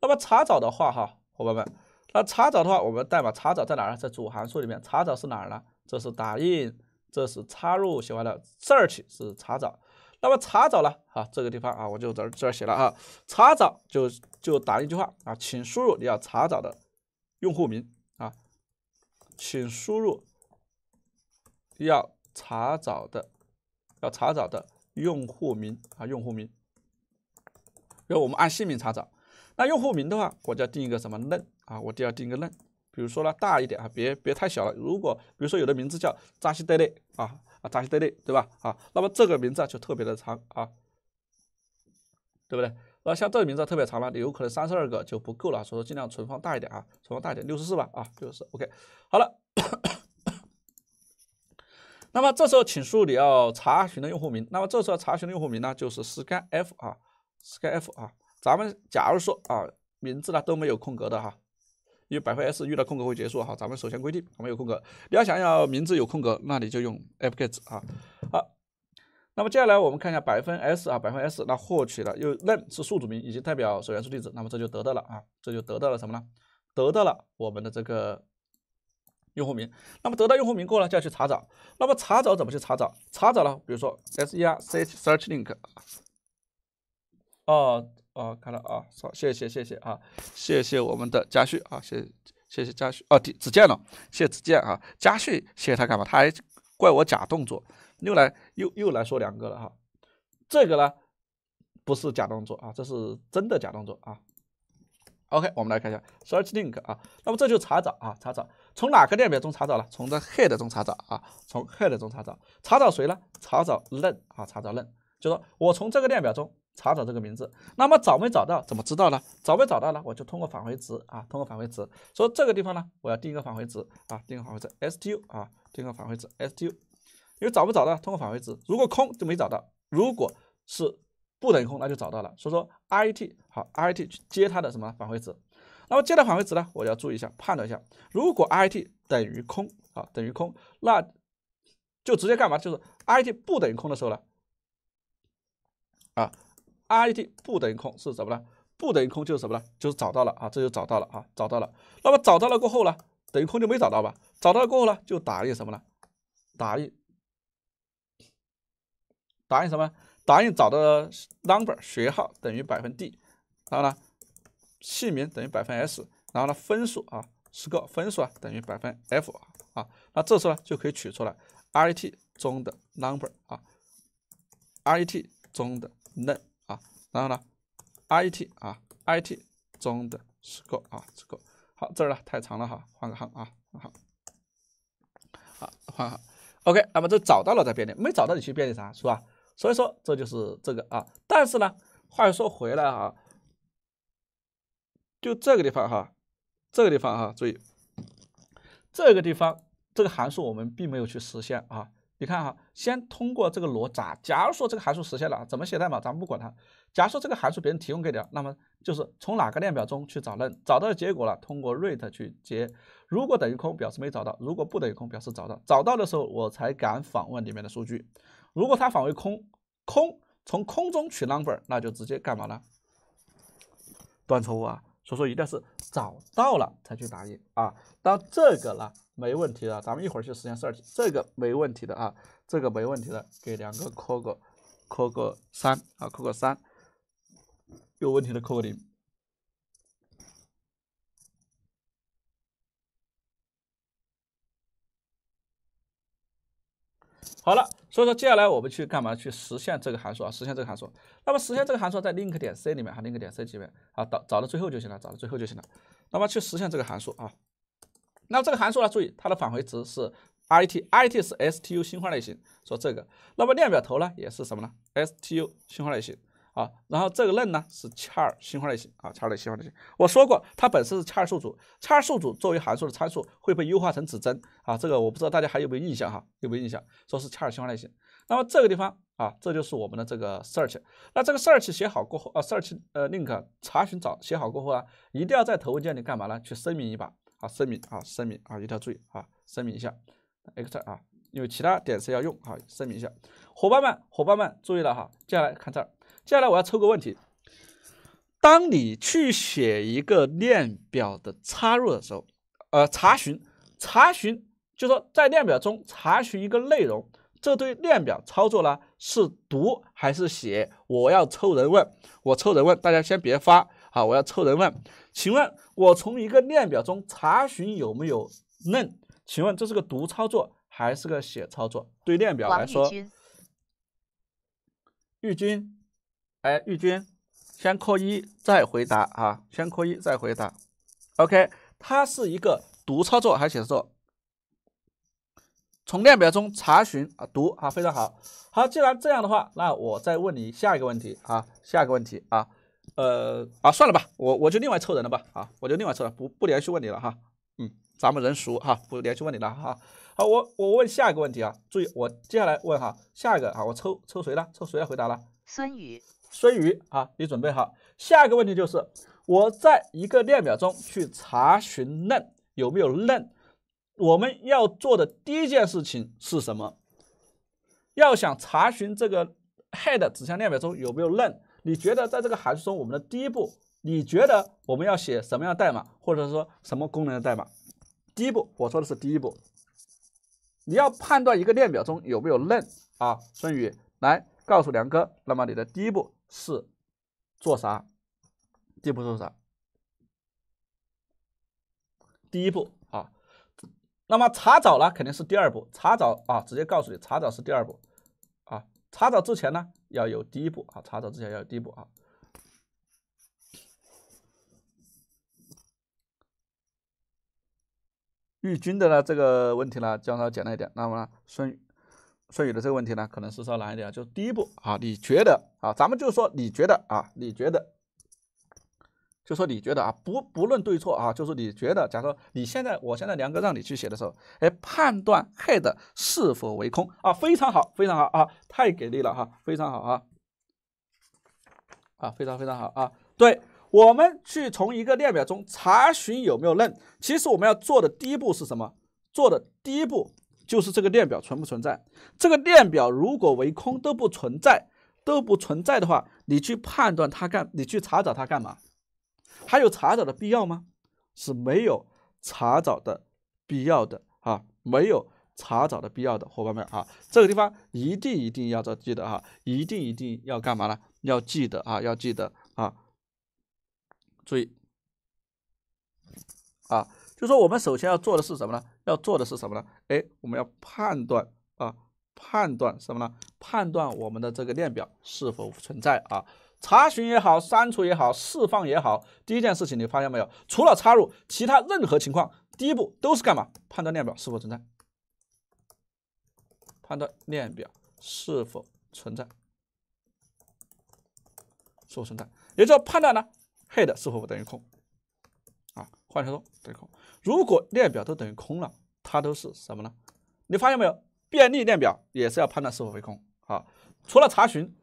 那么查找的话哈，伙伴们，那查找的话，我们代码查找在哪呢？在主函数里面。查找是哪儿呢？这是打印，这是插入，写完了。search 是查找。那么查找呢？啊，这个地方啊，我就在这儿写了啊。查找就就打印一句话啊，请输入你要查找的用户名啊，请输入。要查找的，要查找的用户名啊，用户名，然后我们按姓名查找，那用户名的话，我就要定一个什么论啊？我就要定一个论，比如说呢，大一点啊，别别太小了。如果比如说有的名字叫扎西德勒啊，啊扎西德勒，对吧？啊，那么这个名字就特别的长啊，对不对？那像这个名字特别长了，有可能三十二个就不够了，所以尽量存放大一点啊，存放大一点，六十四吧啊，六十四，OK，好了。那么这时候请输入你要查询的用户名，那么这时候查询的用户名呢就是 skf 啊，skf 啊，咱们假如说啊名字呢都没有空格的哈，因为百分 s 遇到空格会结束哈，咱们首先规定我们有空格，你要想要名字有空格，那你就用 f g e t 啊，好，那么接下来我们看一下百分 s 啊百分 s，那获取了又 len 是数组名以及代表首元素地址，那么这就得到了啊，这就得到了什么呢？得到了我们的这个。用户名，那么得到用户名过了就要去查找，那么查找怎么去查找？查找呢？比如说 S E R C H SEARCH LINK。哦哦，看了啊，好，谢谢谢谢啊，谢谢我们的嘉旭啊，谢谢谢谢嘉旭哦，子健了，谢谢子健啊，嘉旭，谢谢他干嘛？他还怪我假动作，又来又又来说两个了哈，这个呢不是假动作啊，这是真的假动作啊。OK，我们来看一下 SEARCH LINK 啊，那么这就查找啊，查找。从哪个链表中查找呢？从这 head 中查找啊，从 head 中查找。查找谁呢？查找 len 啊，查找 len 就说我从这个链表中查找这个名字。那么找没找到？怎么知道呢？找没找到呢？我就通过返回值啊，通过返回值。所以这个地方呢，我要定一个返回值啊，定个返回值 stu 啊，定个返回值 stu。因为找不找到，通过返回值。如果空就没找到，如果是不等于空，那就找到了。所以说 it 好 it 去接它的什么返回值。那么接到返回值呢？我要注意一下，判断一下，如果 i t 等于空啊等于空，那就直接干嘛？就是 i t 不等于空的时候呢，啊 i t 不等于空是什么呢？不等于空就是什么呢？就是找到了啊，这就找到了啊，找到了。那么找到了过后呢，等于空就没找到吧？找到了过后呢，就打印什么呢？打印打印什么？打印找的 number 学号等于百分 d，然后呢？姓名等于百分 s，然后呢分数啊，score 分数啊等于百分 f 啊，那这时候呢就可以取出来 ret 中的 number 啊，ret 中的 len 啊，然后呢 ret 啊 ret 中的 score 啊，score 好，这儿呢太长了哈，换个行啊，好，好换行。o k 那么这找到了再遍历，没找到你去遍历啥是吧？所以说这就是这个啊，但是呢，话又说回来啊。就这个地方哈，这个地方哈，注意这个地方，这个函数我们并没有去实现啊。你看哈，先通过这个罗闸，假如说这个函数实现了，怎么写代码咱们不管它。假如说这个函数别人提供给你，那么就是从哪个链表中去找呢？找到的结果了，通过 rate 去接。如果等于空，表示没找到；如果不等于空，表示找到。找到的时候，我才敢访问里面的数据。如果它返回空，空从空中取 number，那就直接干嘛了？断错误啊！所以说，一定要是找到了才去打印啊。到这个了，没问题的。咱们一会儿去实现室二题，这个没问题的啊，这个没问题的。给两个扣个，扣个三啊，扣个三。有问题的扣个零。好了，所以说接下来我们去干嘛？去实现这个函数啊，实现这个函数。那么实现这个函数在 link 点 c 里面啊，link 点 c 里面啊，找找到最后就行了，找到最后就行了。那么去实现这个函数啊，那么这个函数呢，注意它的返回值是 i t i t 是 s t u 新换类型，说这个。那么链表头呢，也是什么呢？s t u 新换类型。啊，然后这个认呢是 char 新化类型啊，char 类型化类型。我说过，它本身是 char 数组，char 数组作为函数的参数会被优化成指针啊。这个我不知道大家还有没有印象哈？有没有印象？说是 char 新化类型。那么这个地方啊，这就是我们的这个 search。那这个 search 写好过后啊，search 呃 link 查询找写好过后呢，一定要在头文件里干嘛呢？去声明一把啊，声明啊，声明啊，一定要注意啊，声明一下 x 啊，因为其他点是要用啊，声明一下。伙伴们，伙伴们注意了哈，接下来看这儿。接下来我要抽个问题，当你去写一个链表的插入的时候，呃，查询查询，就说在链表中查询一个内容，这对链表操作呢是读还是写？我要抽人问，我抽人问，大家先别发，好，我要抽人问，请问我从一个链表中查询有没有“嫩”，请问这是个读操作还是个写操作？对链表来说，玉金。哎，玉军，先扣一再回答啊！先扣一再回答。OK，它是一个读操作还是写操作？从量表中查询啊，读啊，非常好。好，既然这样的话，那我再问你下一个问题啊，下一个问题啊。呃，啊，算了吧，我我就另外抽人了吧啊，我就另外抽了，不不连续问你了哈。嗯，咱们人熟哈，不连续问你了哈。好，我我问下一个问题啊，注意我接下来问哈下一个啊，我抽抽谁了？抽谁来回答了？孙宇。孙宇啊，你准备好？下一个问题就是，我在一个链表中去查询嫩有没有嫩，我们要做的第一件事情是什么？要想查询这个 head 指向链表中有没有嫩，你觉得在这个函数中我们的第一步，你觉得我们要写什么样代码，或者说什么功能的代码？第一步，我说的是第一步，你要判断一个链表中有没有嫩啊，孙宇，来告诉梁哥，那么你的第一步。四，做啥？第一步做啥？第一步啊，那么查找呢，肯定是第二步。查找啊，直接告诉你，查找是第二步啊。查找之前呢，要有第一步啊。查找之前要有第一步啊。玉军的呢这个问题呢，将它简单一点，那么呢，孙。所以的这个问题呢，可能是稍难一点，就是第一步啊，你觉得啊，咱们就是说，你觉得啊，你觉得，就说你觉得啊，不不论对错啊，就是你觉得，假如说你现在，我现在梁哥让你去写的时候，哎，判断 head 是否为空啊，非常好，非常好啊，太给力了哈，非常好啊，啊，非常非常好啊，对我们去从一个列表中查询有没有认，其实我们要做的第一步是什么？做的第一步。就是这个链表存不存在？这个链表如果为空，都不存在，都不存在的话，你去判断它干？你去查找它干嘛？还有查找的必要吗？是没有查找的必要的啊，没有查找的必要的，伙伴们啊，这个地方一定一定要要记得啊，一定一定要干嘛呢？要记得啊，要记得啊，注意，啊。就说我们首先要做的是什么呢？要做的是什么呢？哎，我们要判断啊，判断什么呢？判断我们的这个链表是否存在啊？查询也好，删除也好，释放也好，第一件事情你发现没有？除了插入，其他任何情况，第一步都是干嘛？判断链表是否存在？判断链表是否存在？是否存在？也就是说判断呢，head 是否等于空？啊，换句话说，等于空。如果链表都等于空了，它都是什么呢？你发现没有？便利链表也是要判断是否为空啊。除了查询，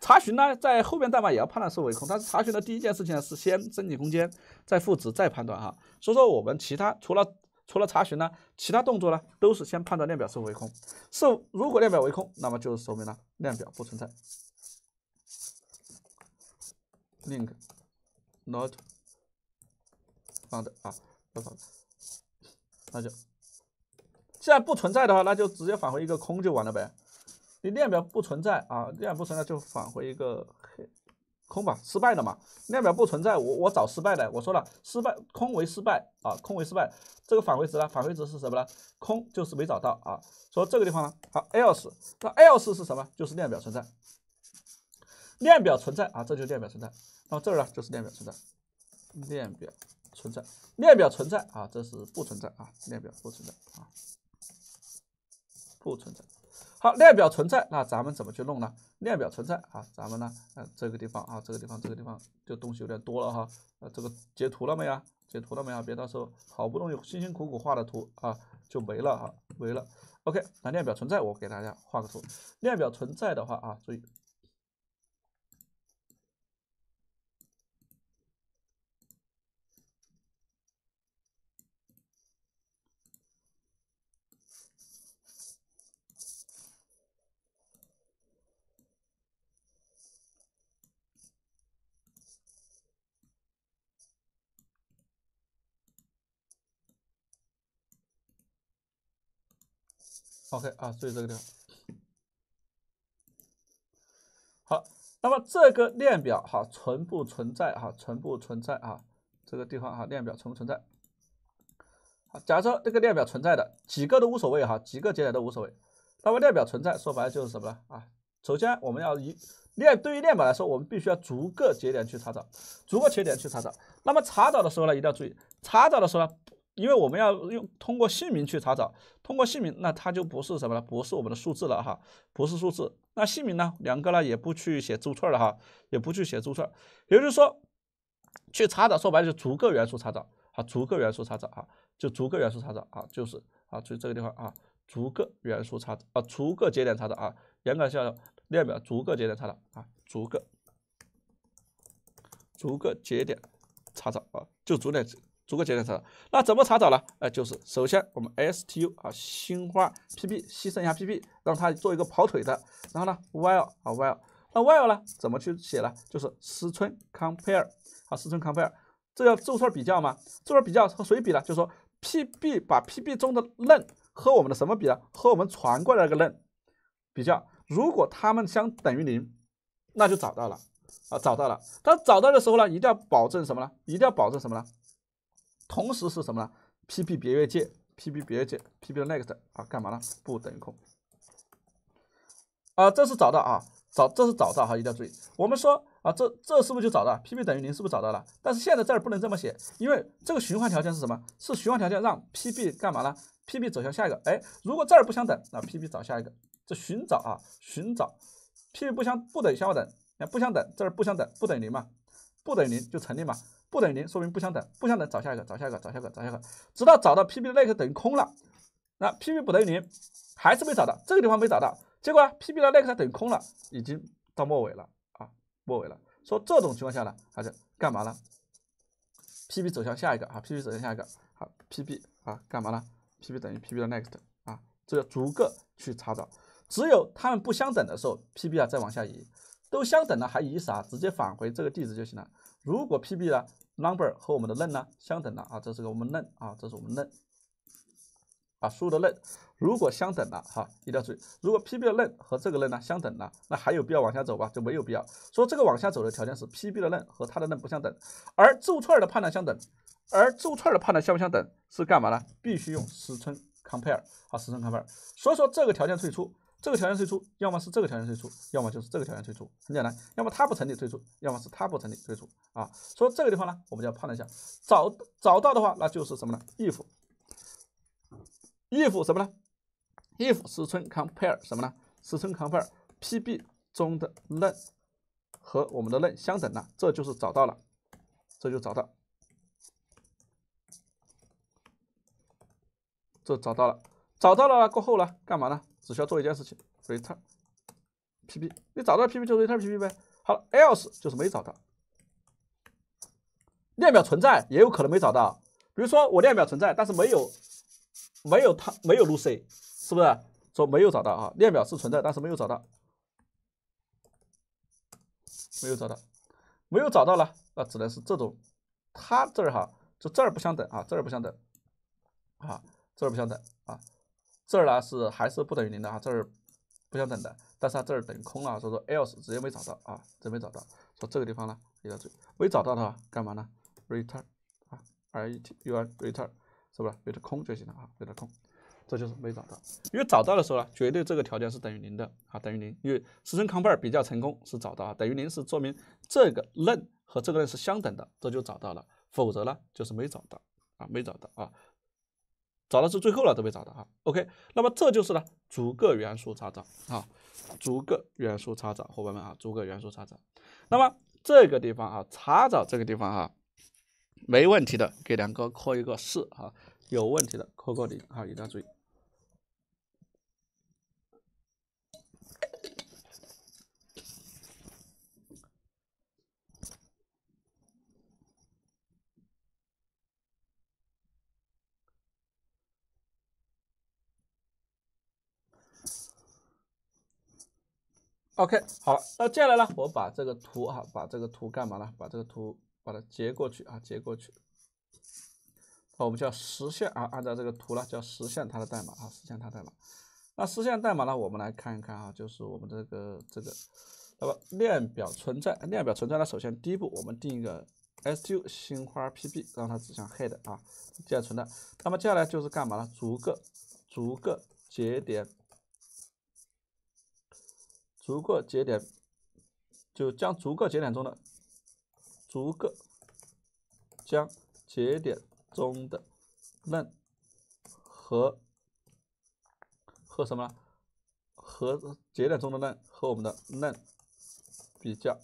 查询呢，在后面代码也要判断是否为空。但是查询的第一件事情呢是先申请空间，再赋值，再判断哈。所以说我们其他除了除了查询呢，其他动作呢，都是先判断链表是否为空。是如果链表为空，那么就是说明了链表不存在。link not found 啊。那就好，那就现在不存在的话，那就直接返回一个空就完了呗。你链表不存在啊，链表不存在就返回一个空吧，失败了嘛。链表不存在，我我找失败的，我说了失败空为失败啊，空为失败。这个返回值呢？返回值是什么呢？空就是没找到啊。所以这个地方呢，好 else，那 else 是什么？就是链表存在，链表存在啊，这就是链表存在。那么这儿呢，就是链表存在，链表。存在列表存在啊，这是不存在啊，列表不存在啊，不存在。好，列表存在，那咱们怎么去弄呢？列表存在啊，咱们呢，呃，这个地方啊，这个地方，这个地方，这东西有点多了哈。呃，这个截图了没有？截图了没有？别到时候好不容易辛辛苦苦画的图啊，就没了哈，没了。OK，那列表存在，我给大家画个图。列表存在的话啊，注意。OK 啊，注意这个地方。好，那么这个链表哈存不存在啊？存不存在啊？这个地方哈链表存不存在？好，假如说这个链表存在的，几个都无所谓哈，几个节点都无所谓。那么链表存在，说白了就是什么呢？啊，首先我们要一链对于链表来说，我们必须要逐个节点去查找，逐个节点去查找。那么查找的时候呢，一定要注意，查找的时候呢。因为我们要用通过姓名去查找，通过姓名，那它就不是什么了，不是我们的数字了哈，不是数字。那姓名呢？两个呢也不去写字符串了哈，也不去写字符串。也就是说，去查找，说白了就逐个元素查找啊，逐个元素查找啊，就逐个元素查找啊，就是啊，所以这个地方啊，逐个元素查找啊，逐个节点查找啊，严格叫列表逐个节点查找啊，逐个逐个节点查找啊，就逐点。逐个节点查，那怎么查找呢？呃，就是首先我们 S T U 啊，新花 P B 牺牲一下 P B，让它做一个跑腿的。然后呢，while 啊 while，那 while 呢怎么去写呢？就是 string compare 啊 string compare，这要做出串比较嘛？做出串比较和谁比呢？就是说 P B 把 P B 中的 n 和我们的什么比呢？和我们传过来那个 n 比较，如果它们相等于零，那就找到了啊找到了。但找到的时候呢，一定要保证什么呢？一定要保证什么呢？同时是什么呢？pb 别越界，pb 别越界，pb 的 next 啊干嘛呢？不等于空啊，这是找到啊，找这是找到哈，一定要注意。我们说啊，这这是不是就找到 p p b 等于零是不是找到了？但是现在这儿不能这么写，因为这个循环条件是什么？是循环条件让 pb 干嘛呢？pb 走向下一个。哎，如果这儿不相等，那 pb 找下一个，这寻找啊，寻找 pb 不相不等于相等，不相等，这儿不相等，不等于零嘛，不等于零就成立嘛。不等于零，说明不相等，不相等找下一个，找下一个，找下一个，找下一个，直到找到 pb 的 next 等于空了，那 pb 不等于零，还是没找到，这个地方没找到，结果 pb 的 next 等于空了，已经到末尾了啊，末尾了。说这种情况下呢，它就干嘛呢？pb 走向下一个啊，pb 走向下一个，好，pb 啊，干嘛呢？pb 等于 pb 的 next 啊，这个逐个去查找，只有它们不相等的时候，pb 啊再往下移，都相等了还移啥？直接返回这个地址就行了。如果 pb 呢 number 和我们的 len 呢相等了啊，这是个我们 len 啊，这是我们 len 啊，入的 len 如果相等了哈，一定要注意，如果 pb 的 len 和这个 len 呢相等了，那还有必要往下走吧？就没有必要。说这个往下走的条件是 pb 的 len 和它的 len 不相等，而字符串的判断相等，而字符串的判断相不相等是干嘛呢？必须用字符 compare 啊，字符 compare。所以说这个条件退出。这个条件退出，要么是这个条件退出，要么就是这个条件退出，很简单，要么它不成立退出，要么是它不成立退出啊。所以这个地方呢，我们就要判断一下，找找到的话，那就是什么呢？if if 什么呢？if strcmp a r e 什么呢？strcmp a r e pb 中的 n 和我们的 n 相等了，这就是找到了，这就找到，这找到了，找到了过后呢，干嘛呢？只需要做一件事情，return p b，你找到 p b 就 return p b 呗。好了，else 就是没找到。链表存在也有可能没找到，比如说我链表存在，但是没有没有它没有 lucy，是不是？说没有找到啊，链表是存在，但是没有找到，没有找到，没有找到了，那只能是这种，它这儿哈，就这儿不相等啊，这儿不相等啊，这儿不相等。这儿呢是还是不等于零的啊，这儿不相等的，但是它这儿等于空了，所以说 else 直接没找到啊，接没找到。说这个地方呢，要注意，没找到的话干嘛呢？return 啊，ret y u r e return 是不是有点空就行了啊，有点空，这就是没找到。因为找到的时候呢，绝对这个条件是等于零的啊，等于零。因为字符 compare 比较成功是找到啊，等于零是说明这个 len 和这个 len 是相等的，这就找到了。否则呢，就是没找到啊，没找到啊。找到是最后了都没找到哈，OK，那么这就是呢，逐个元素查找啊，逐个元素查找，伙伴们啊，逐个元素查找。那么这个地方啊，查找这个地方哈，没问题的，给梁哥扣一个四哈，有问题的扣个零啊，一定要注意。OK，好，那接下来呢？我把这个图啊，把这个图干嘛呢？把这个图把它截过去啊，截过去。那我们叫实现啊，按照这个图呢，叫实现它的代码啊，实现它代码。那实现代码呢，我们来看一看啊，就是我们这个这个，那么链表存在，链表存在呢，首先第一步我们定一个 stu 新花 pb，让它指向 head 啊，这样存在。那么接下来就是干嘛呢？逐个逐个节点。逐个节点，就将逐个节点中的逐个将节点中的嫩和和什么？呢？和节点中的嫩和我们的嫩比较，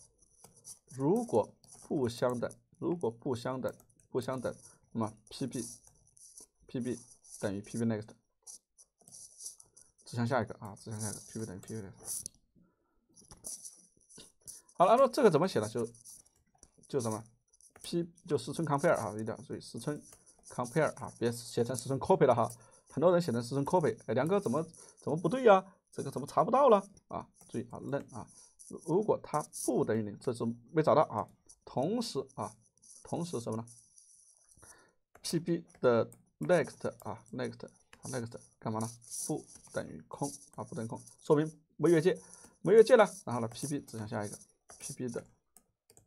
如果不相等，如果不相等，不相等，那么 p b p b 等于 p b next，指向下一个啊，指向下一个 p b 等于 p b next。好了，那么这个怎么写呢？就就什么 p 就实存 compare 啊，一定要注意实存 compare 啊，别写成实存 copy 了哈。很多人写成实存 copy，哎，梁哥怎么怎么不对呀？这个怎么查不到了啊？注意啊，认啊。如果它不等于零，这是没找到啊。同时啊，同时什么呢？p b 的 next 啊，next next 干嘛呢？不等于空啊，不等于空，说明没越界，没越界了。然后呢，p b 指向下一个。P B 的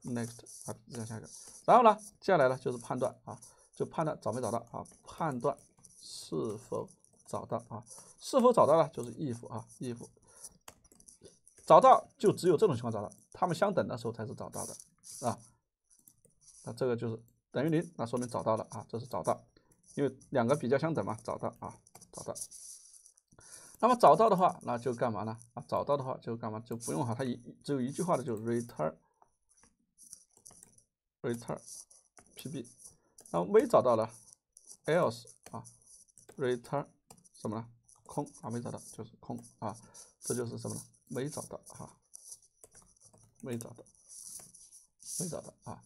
next 啊，再下一个，然后呢，接下来呢就是判断啊，就判断找没找到啊，判断是否找到啊，是否找到了就是 if 啊，if 找到就只有这种情况找到，它们相等的时候才是找到的啊，那这个就是等于零，那说明找到了啊，这是找到，因为两个比较相等嘛，找到啊，找到。那么找到的话，那就干嘛呢？啊，找到的话就干嘛？就不用哈，它一只有一句话的就 return return p b。那没找到呢？else 啊，return 什么呢？空啊，没找到就是空啊。这就是什么呢？没找到哈，没找到，没找到啊。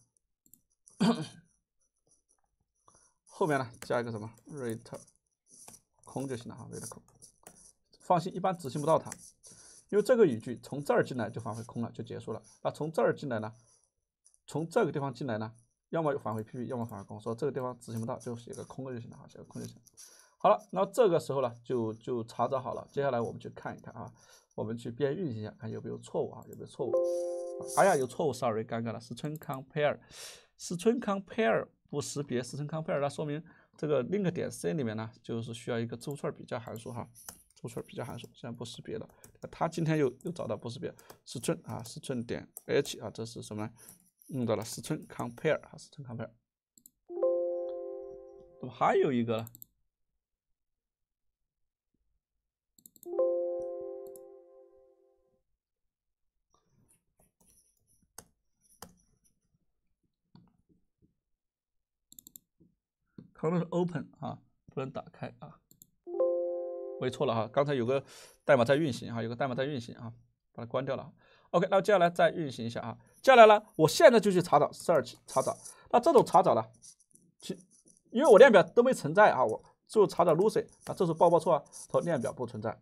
后面呢，加一个什么？return 空就行了哈 r e t u r n 空。放心，一般执行不到它，因为这个语句从这儿进来就返回空了，就结束了。那从这儿进来呢？从这个地方进来呢？要么返回 pp，要么返回空。说这个地方执行不到，就写个空就行了，哈，写个空就行。好了，那这个时候呢，就就查找好了。接下来我们去看一看啊，我们去编运行一下，看有没有错误啊，有没有错误？哎呀，有错误，sorry，尴尬了，是 string compare，是 string compare 不识别，是 string compare，那说明这个另 n 个点 C 里面呢，就是需要一个字符串比较函数，哈。输出比较函数，现在不识别的，他今天又又找到不识别，是寸啊，是寸点 h 啊，这是什么呢？用到了尺寸 compare 啊，尺寸 compare。那么还有一个呢？color open 啊，不能打开啊。我错了哈，刚才有个代码在运行哈，有个代码在运行啊，把它关掉了。OK，那接下来再运行一下啊。接下来呢，我现在就去查找 search 查找。那这种查找呢，其因为我链表都没存在啊，我就查找 Lucy，啊，这是报报错，啊，它链表不存在，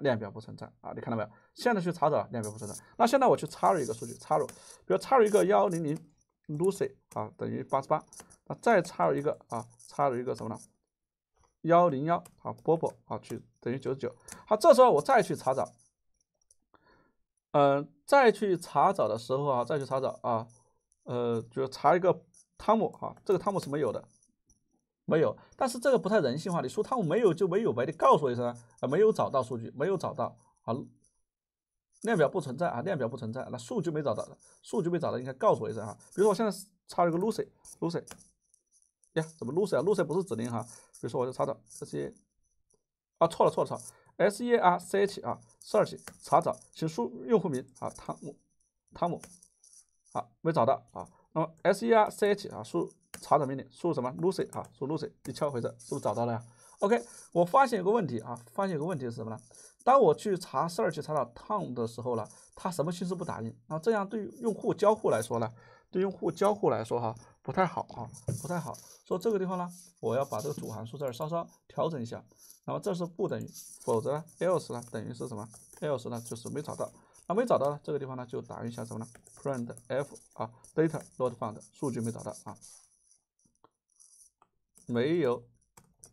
链表不存在啊，你看到没有？现在去查找链表不存在。那现在我去插入一个数据，插入，比如插入一个幺零零 Lucy 啊，等于八十八。那再插入一个啊，插入一个什么呢？幺零幺啊，波波啊，去等于九十九。好，这时候我再去查找，嗯，再去查找的时候啊，再去查找啊，呃，就查一个汤姆哈，这个汤姆是没有的，没有。但是这个不太人性化，你说汤姆没有就没有呗，你告诉我一声啊，没有找到数据，没有找到啊，量表不存在啊，量表不存在，那数据没找到，数据没找到，应该告诉我一声哈。比如说我现在查一个 Lucy，Lucy，呀，怎么 Lucy 啊？Lucy 不是指令哈。比如说，我就查找这些，啊，错了，错了，错了，S E R C H 啊，search 查找，请输用户名啊，汤姆，汤姆，好，没找到啊。那么 S E R C H 啊，输查找命令，输入什么？Lucy 啊，输 Lucy，你敲回车，是不是找到了呀？OK，我发现有个问题啊，发现有个问题是什么呢？当我去查 search 查找 Tom 的时候呢，它什么信息不打印？那这样对用户交互来说呢？对用户交互来说哈。不太好啊，不太好。所以这个地方呢，我要把这个主函数这儿稍稍调整一下。然后这是不等于，否则呢 else 呢等于是什么？else 呢就是没找到。那没找到呢，这个地方呢就打印一下什么呢？print f 啊 data not found 数据没找到啊。没有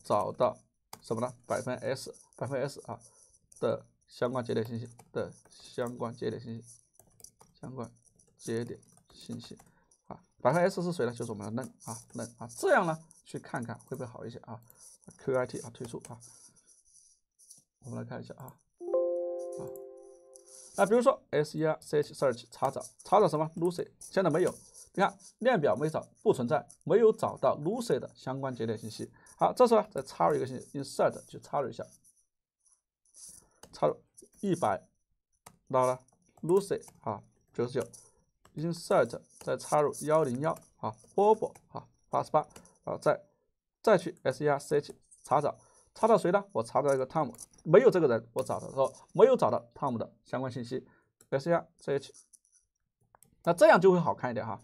找到什么呢？百分 s 百分 s 啊的相关节点信息的相关节点信息相关节点信息。打开 S 是谁呢？就是我们的 N 啊，N 啊，这样呢去看看会不会好一些啊 q i t 啊，退出啊。我们来看一下啊啊，那比如说 S 一 r C h search 查找查找什么 Lucy？现在没有，你看链表没找不存在，没有找到 Lucy 的相关节点信息。好，这时候再插入一个信息，Insert 去插入一下，插入一百，0到了 Lucy 啊九十九。insert 再插入幺零幺啊，Bobo 啊，八十八啊，再再去 search 查找，查到谁呢？我查到一个 Tom，没有这个人，我找的时候没有找到 Tom 的相关信息。search 那这样就会好看一点哈。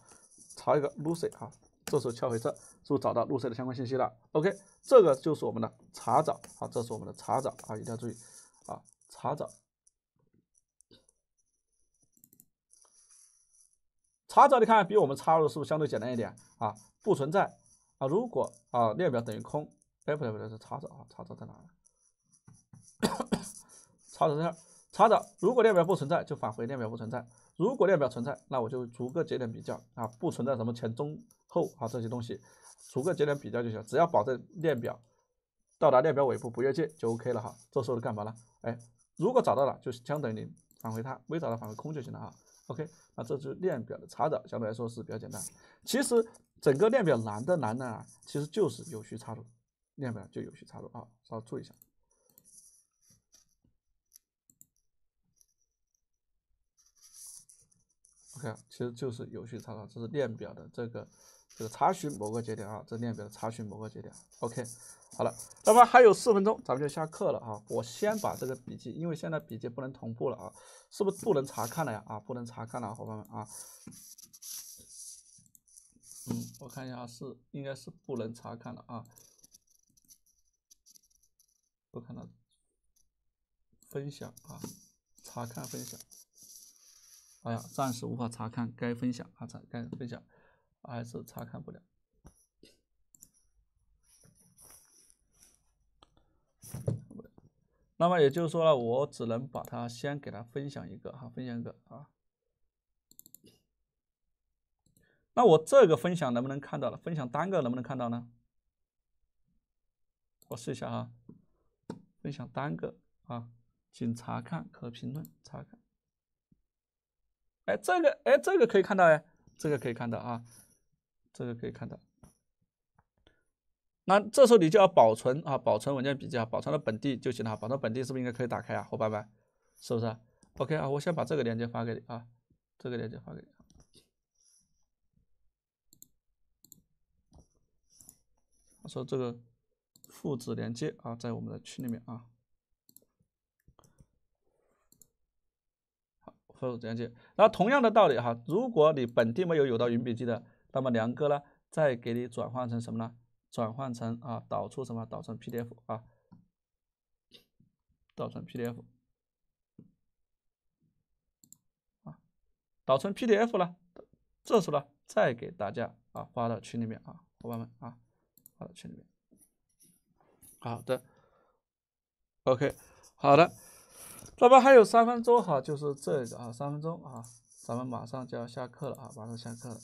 查一个 Lucy 啊，这时候敲回车，是不是找到 Lucy 的相关信息了？OK，这个就是我们的查找，啊，这是我们的查找啊，一定要注意啊，查找。查找你看比我们插入是不是相对简单一点啊？不存在啊，如果啊列表等于空，哎，不对不对是查找啊，查找在哪？查找这儿，查找如果列表不存在就返回列表不存在，如果列表存在，那我就逐个节点比较啊，不存在什么前中后啊这些东西，逐个节点比较就行，只要保证列表到达列表尾部不越界就 OK 了哈。这时候干嘛呢？哎，如果找到了就相等于零返回它，没找到返回空就行了哈。OK，那这就是链表的查找相对来说是比较简单。其实整个链表难的难呢啊，其实就是有序插入，链表就有序插入啊，稍微注意一下。OK，其实就是有序插入，这是链表的这个。这个查询某个节点啊，这列表查询某个节点，OK，好了，那么还有四分钟，咱们就下课了啊。我先把这个笔记，因为现在笔记不能同步了啊，是不是不能查看了呀？啊，不能查看了，伙伴们啊。嗯，我看一下是应该是不能查看了啊。不看能。分享啊，查看分享。哎呀，暂时无法查看该分享啊，查该分享。还是查看不了，那么也就是说了，我只能把它先给它分享一个哈，分享一个啊。那我这个分享能不能看到了？分享单个能不能看到呢？我试一下啊，分享单个啊，请查看和评论查看。哎，这个哎，这个可以看到哎，这个可以看到啊。这个可以看到，那这时候你就要保存啊，保存文件比较，保存到本地就行了。保存本地是不是应该可以打开啊，伙伴们？是不是？OK 啊，我先把这个链接发给你啊，这个链接发给你。说这个复制链接啊，在我们的群里面啊。好，复制链接。然后同样的道理哈，如果你本地没有有道云笔记的。那么梁哥呢，再给你转换成什么呢？转换成啊，导出什么？导成 PDF 啊，导成 PDF 啊，导成 PDF 了，这时候呢，再给大家啊发到群里面啊，伙伴们啊，发到群里面。好的，OK，好的，咱们还有三分钟哈，就是这个啊，三分钟啊，咱们马上就要下课了啊，马上下课了。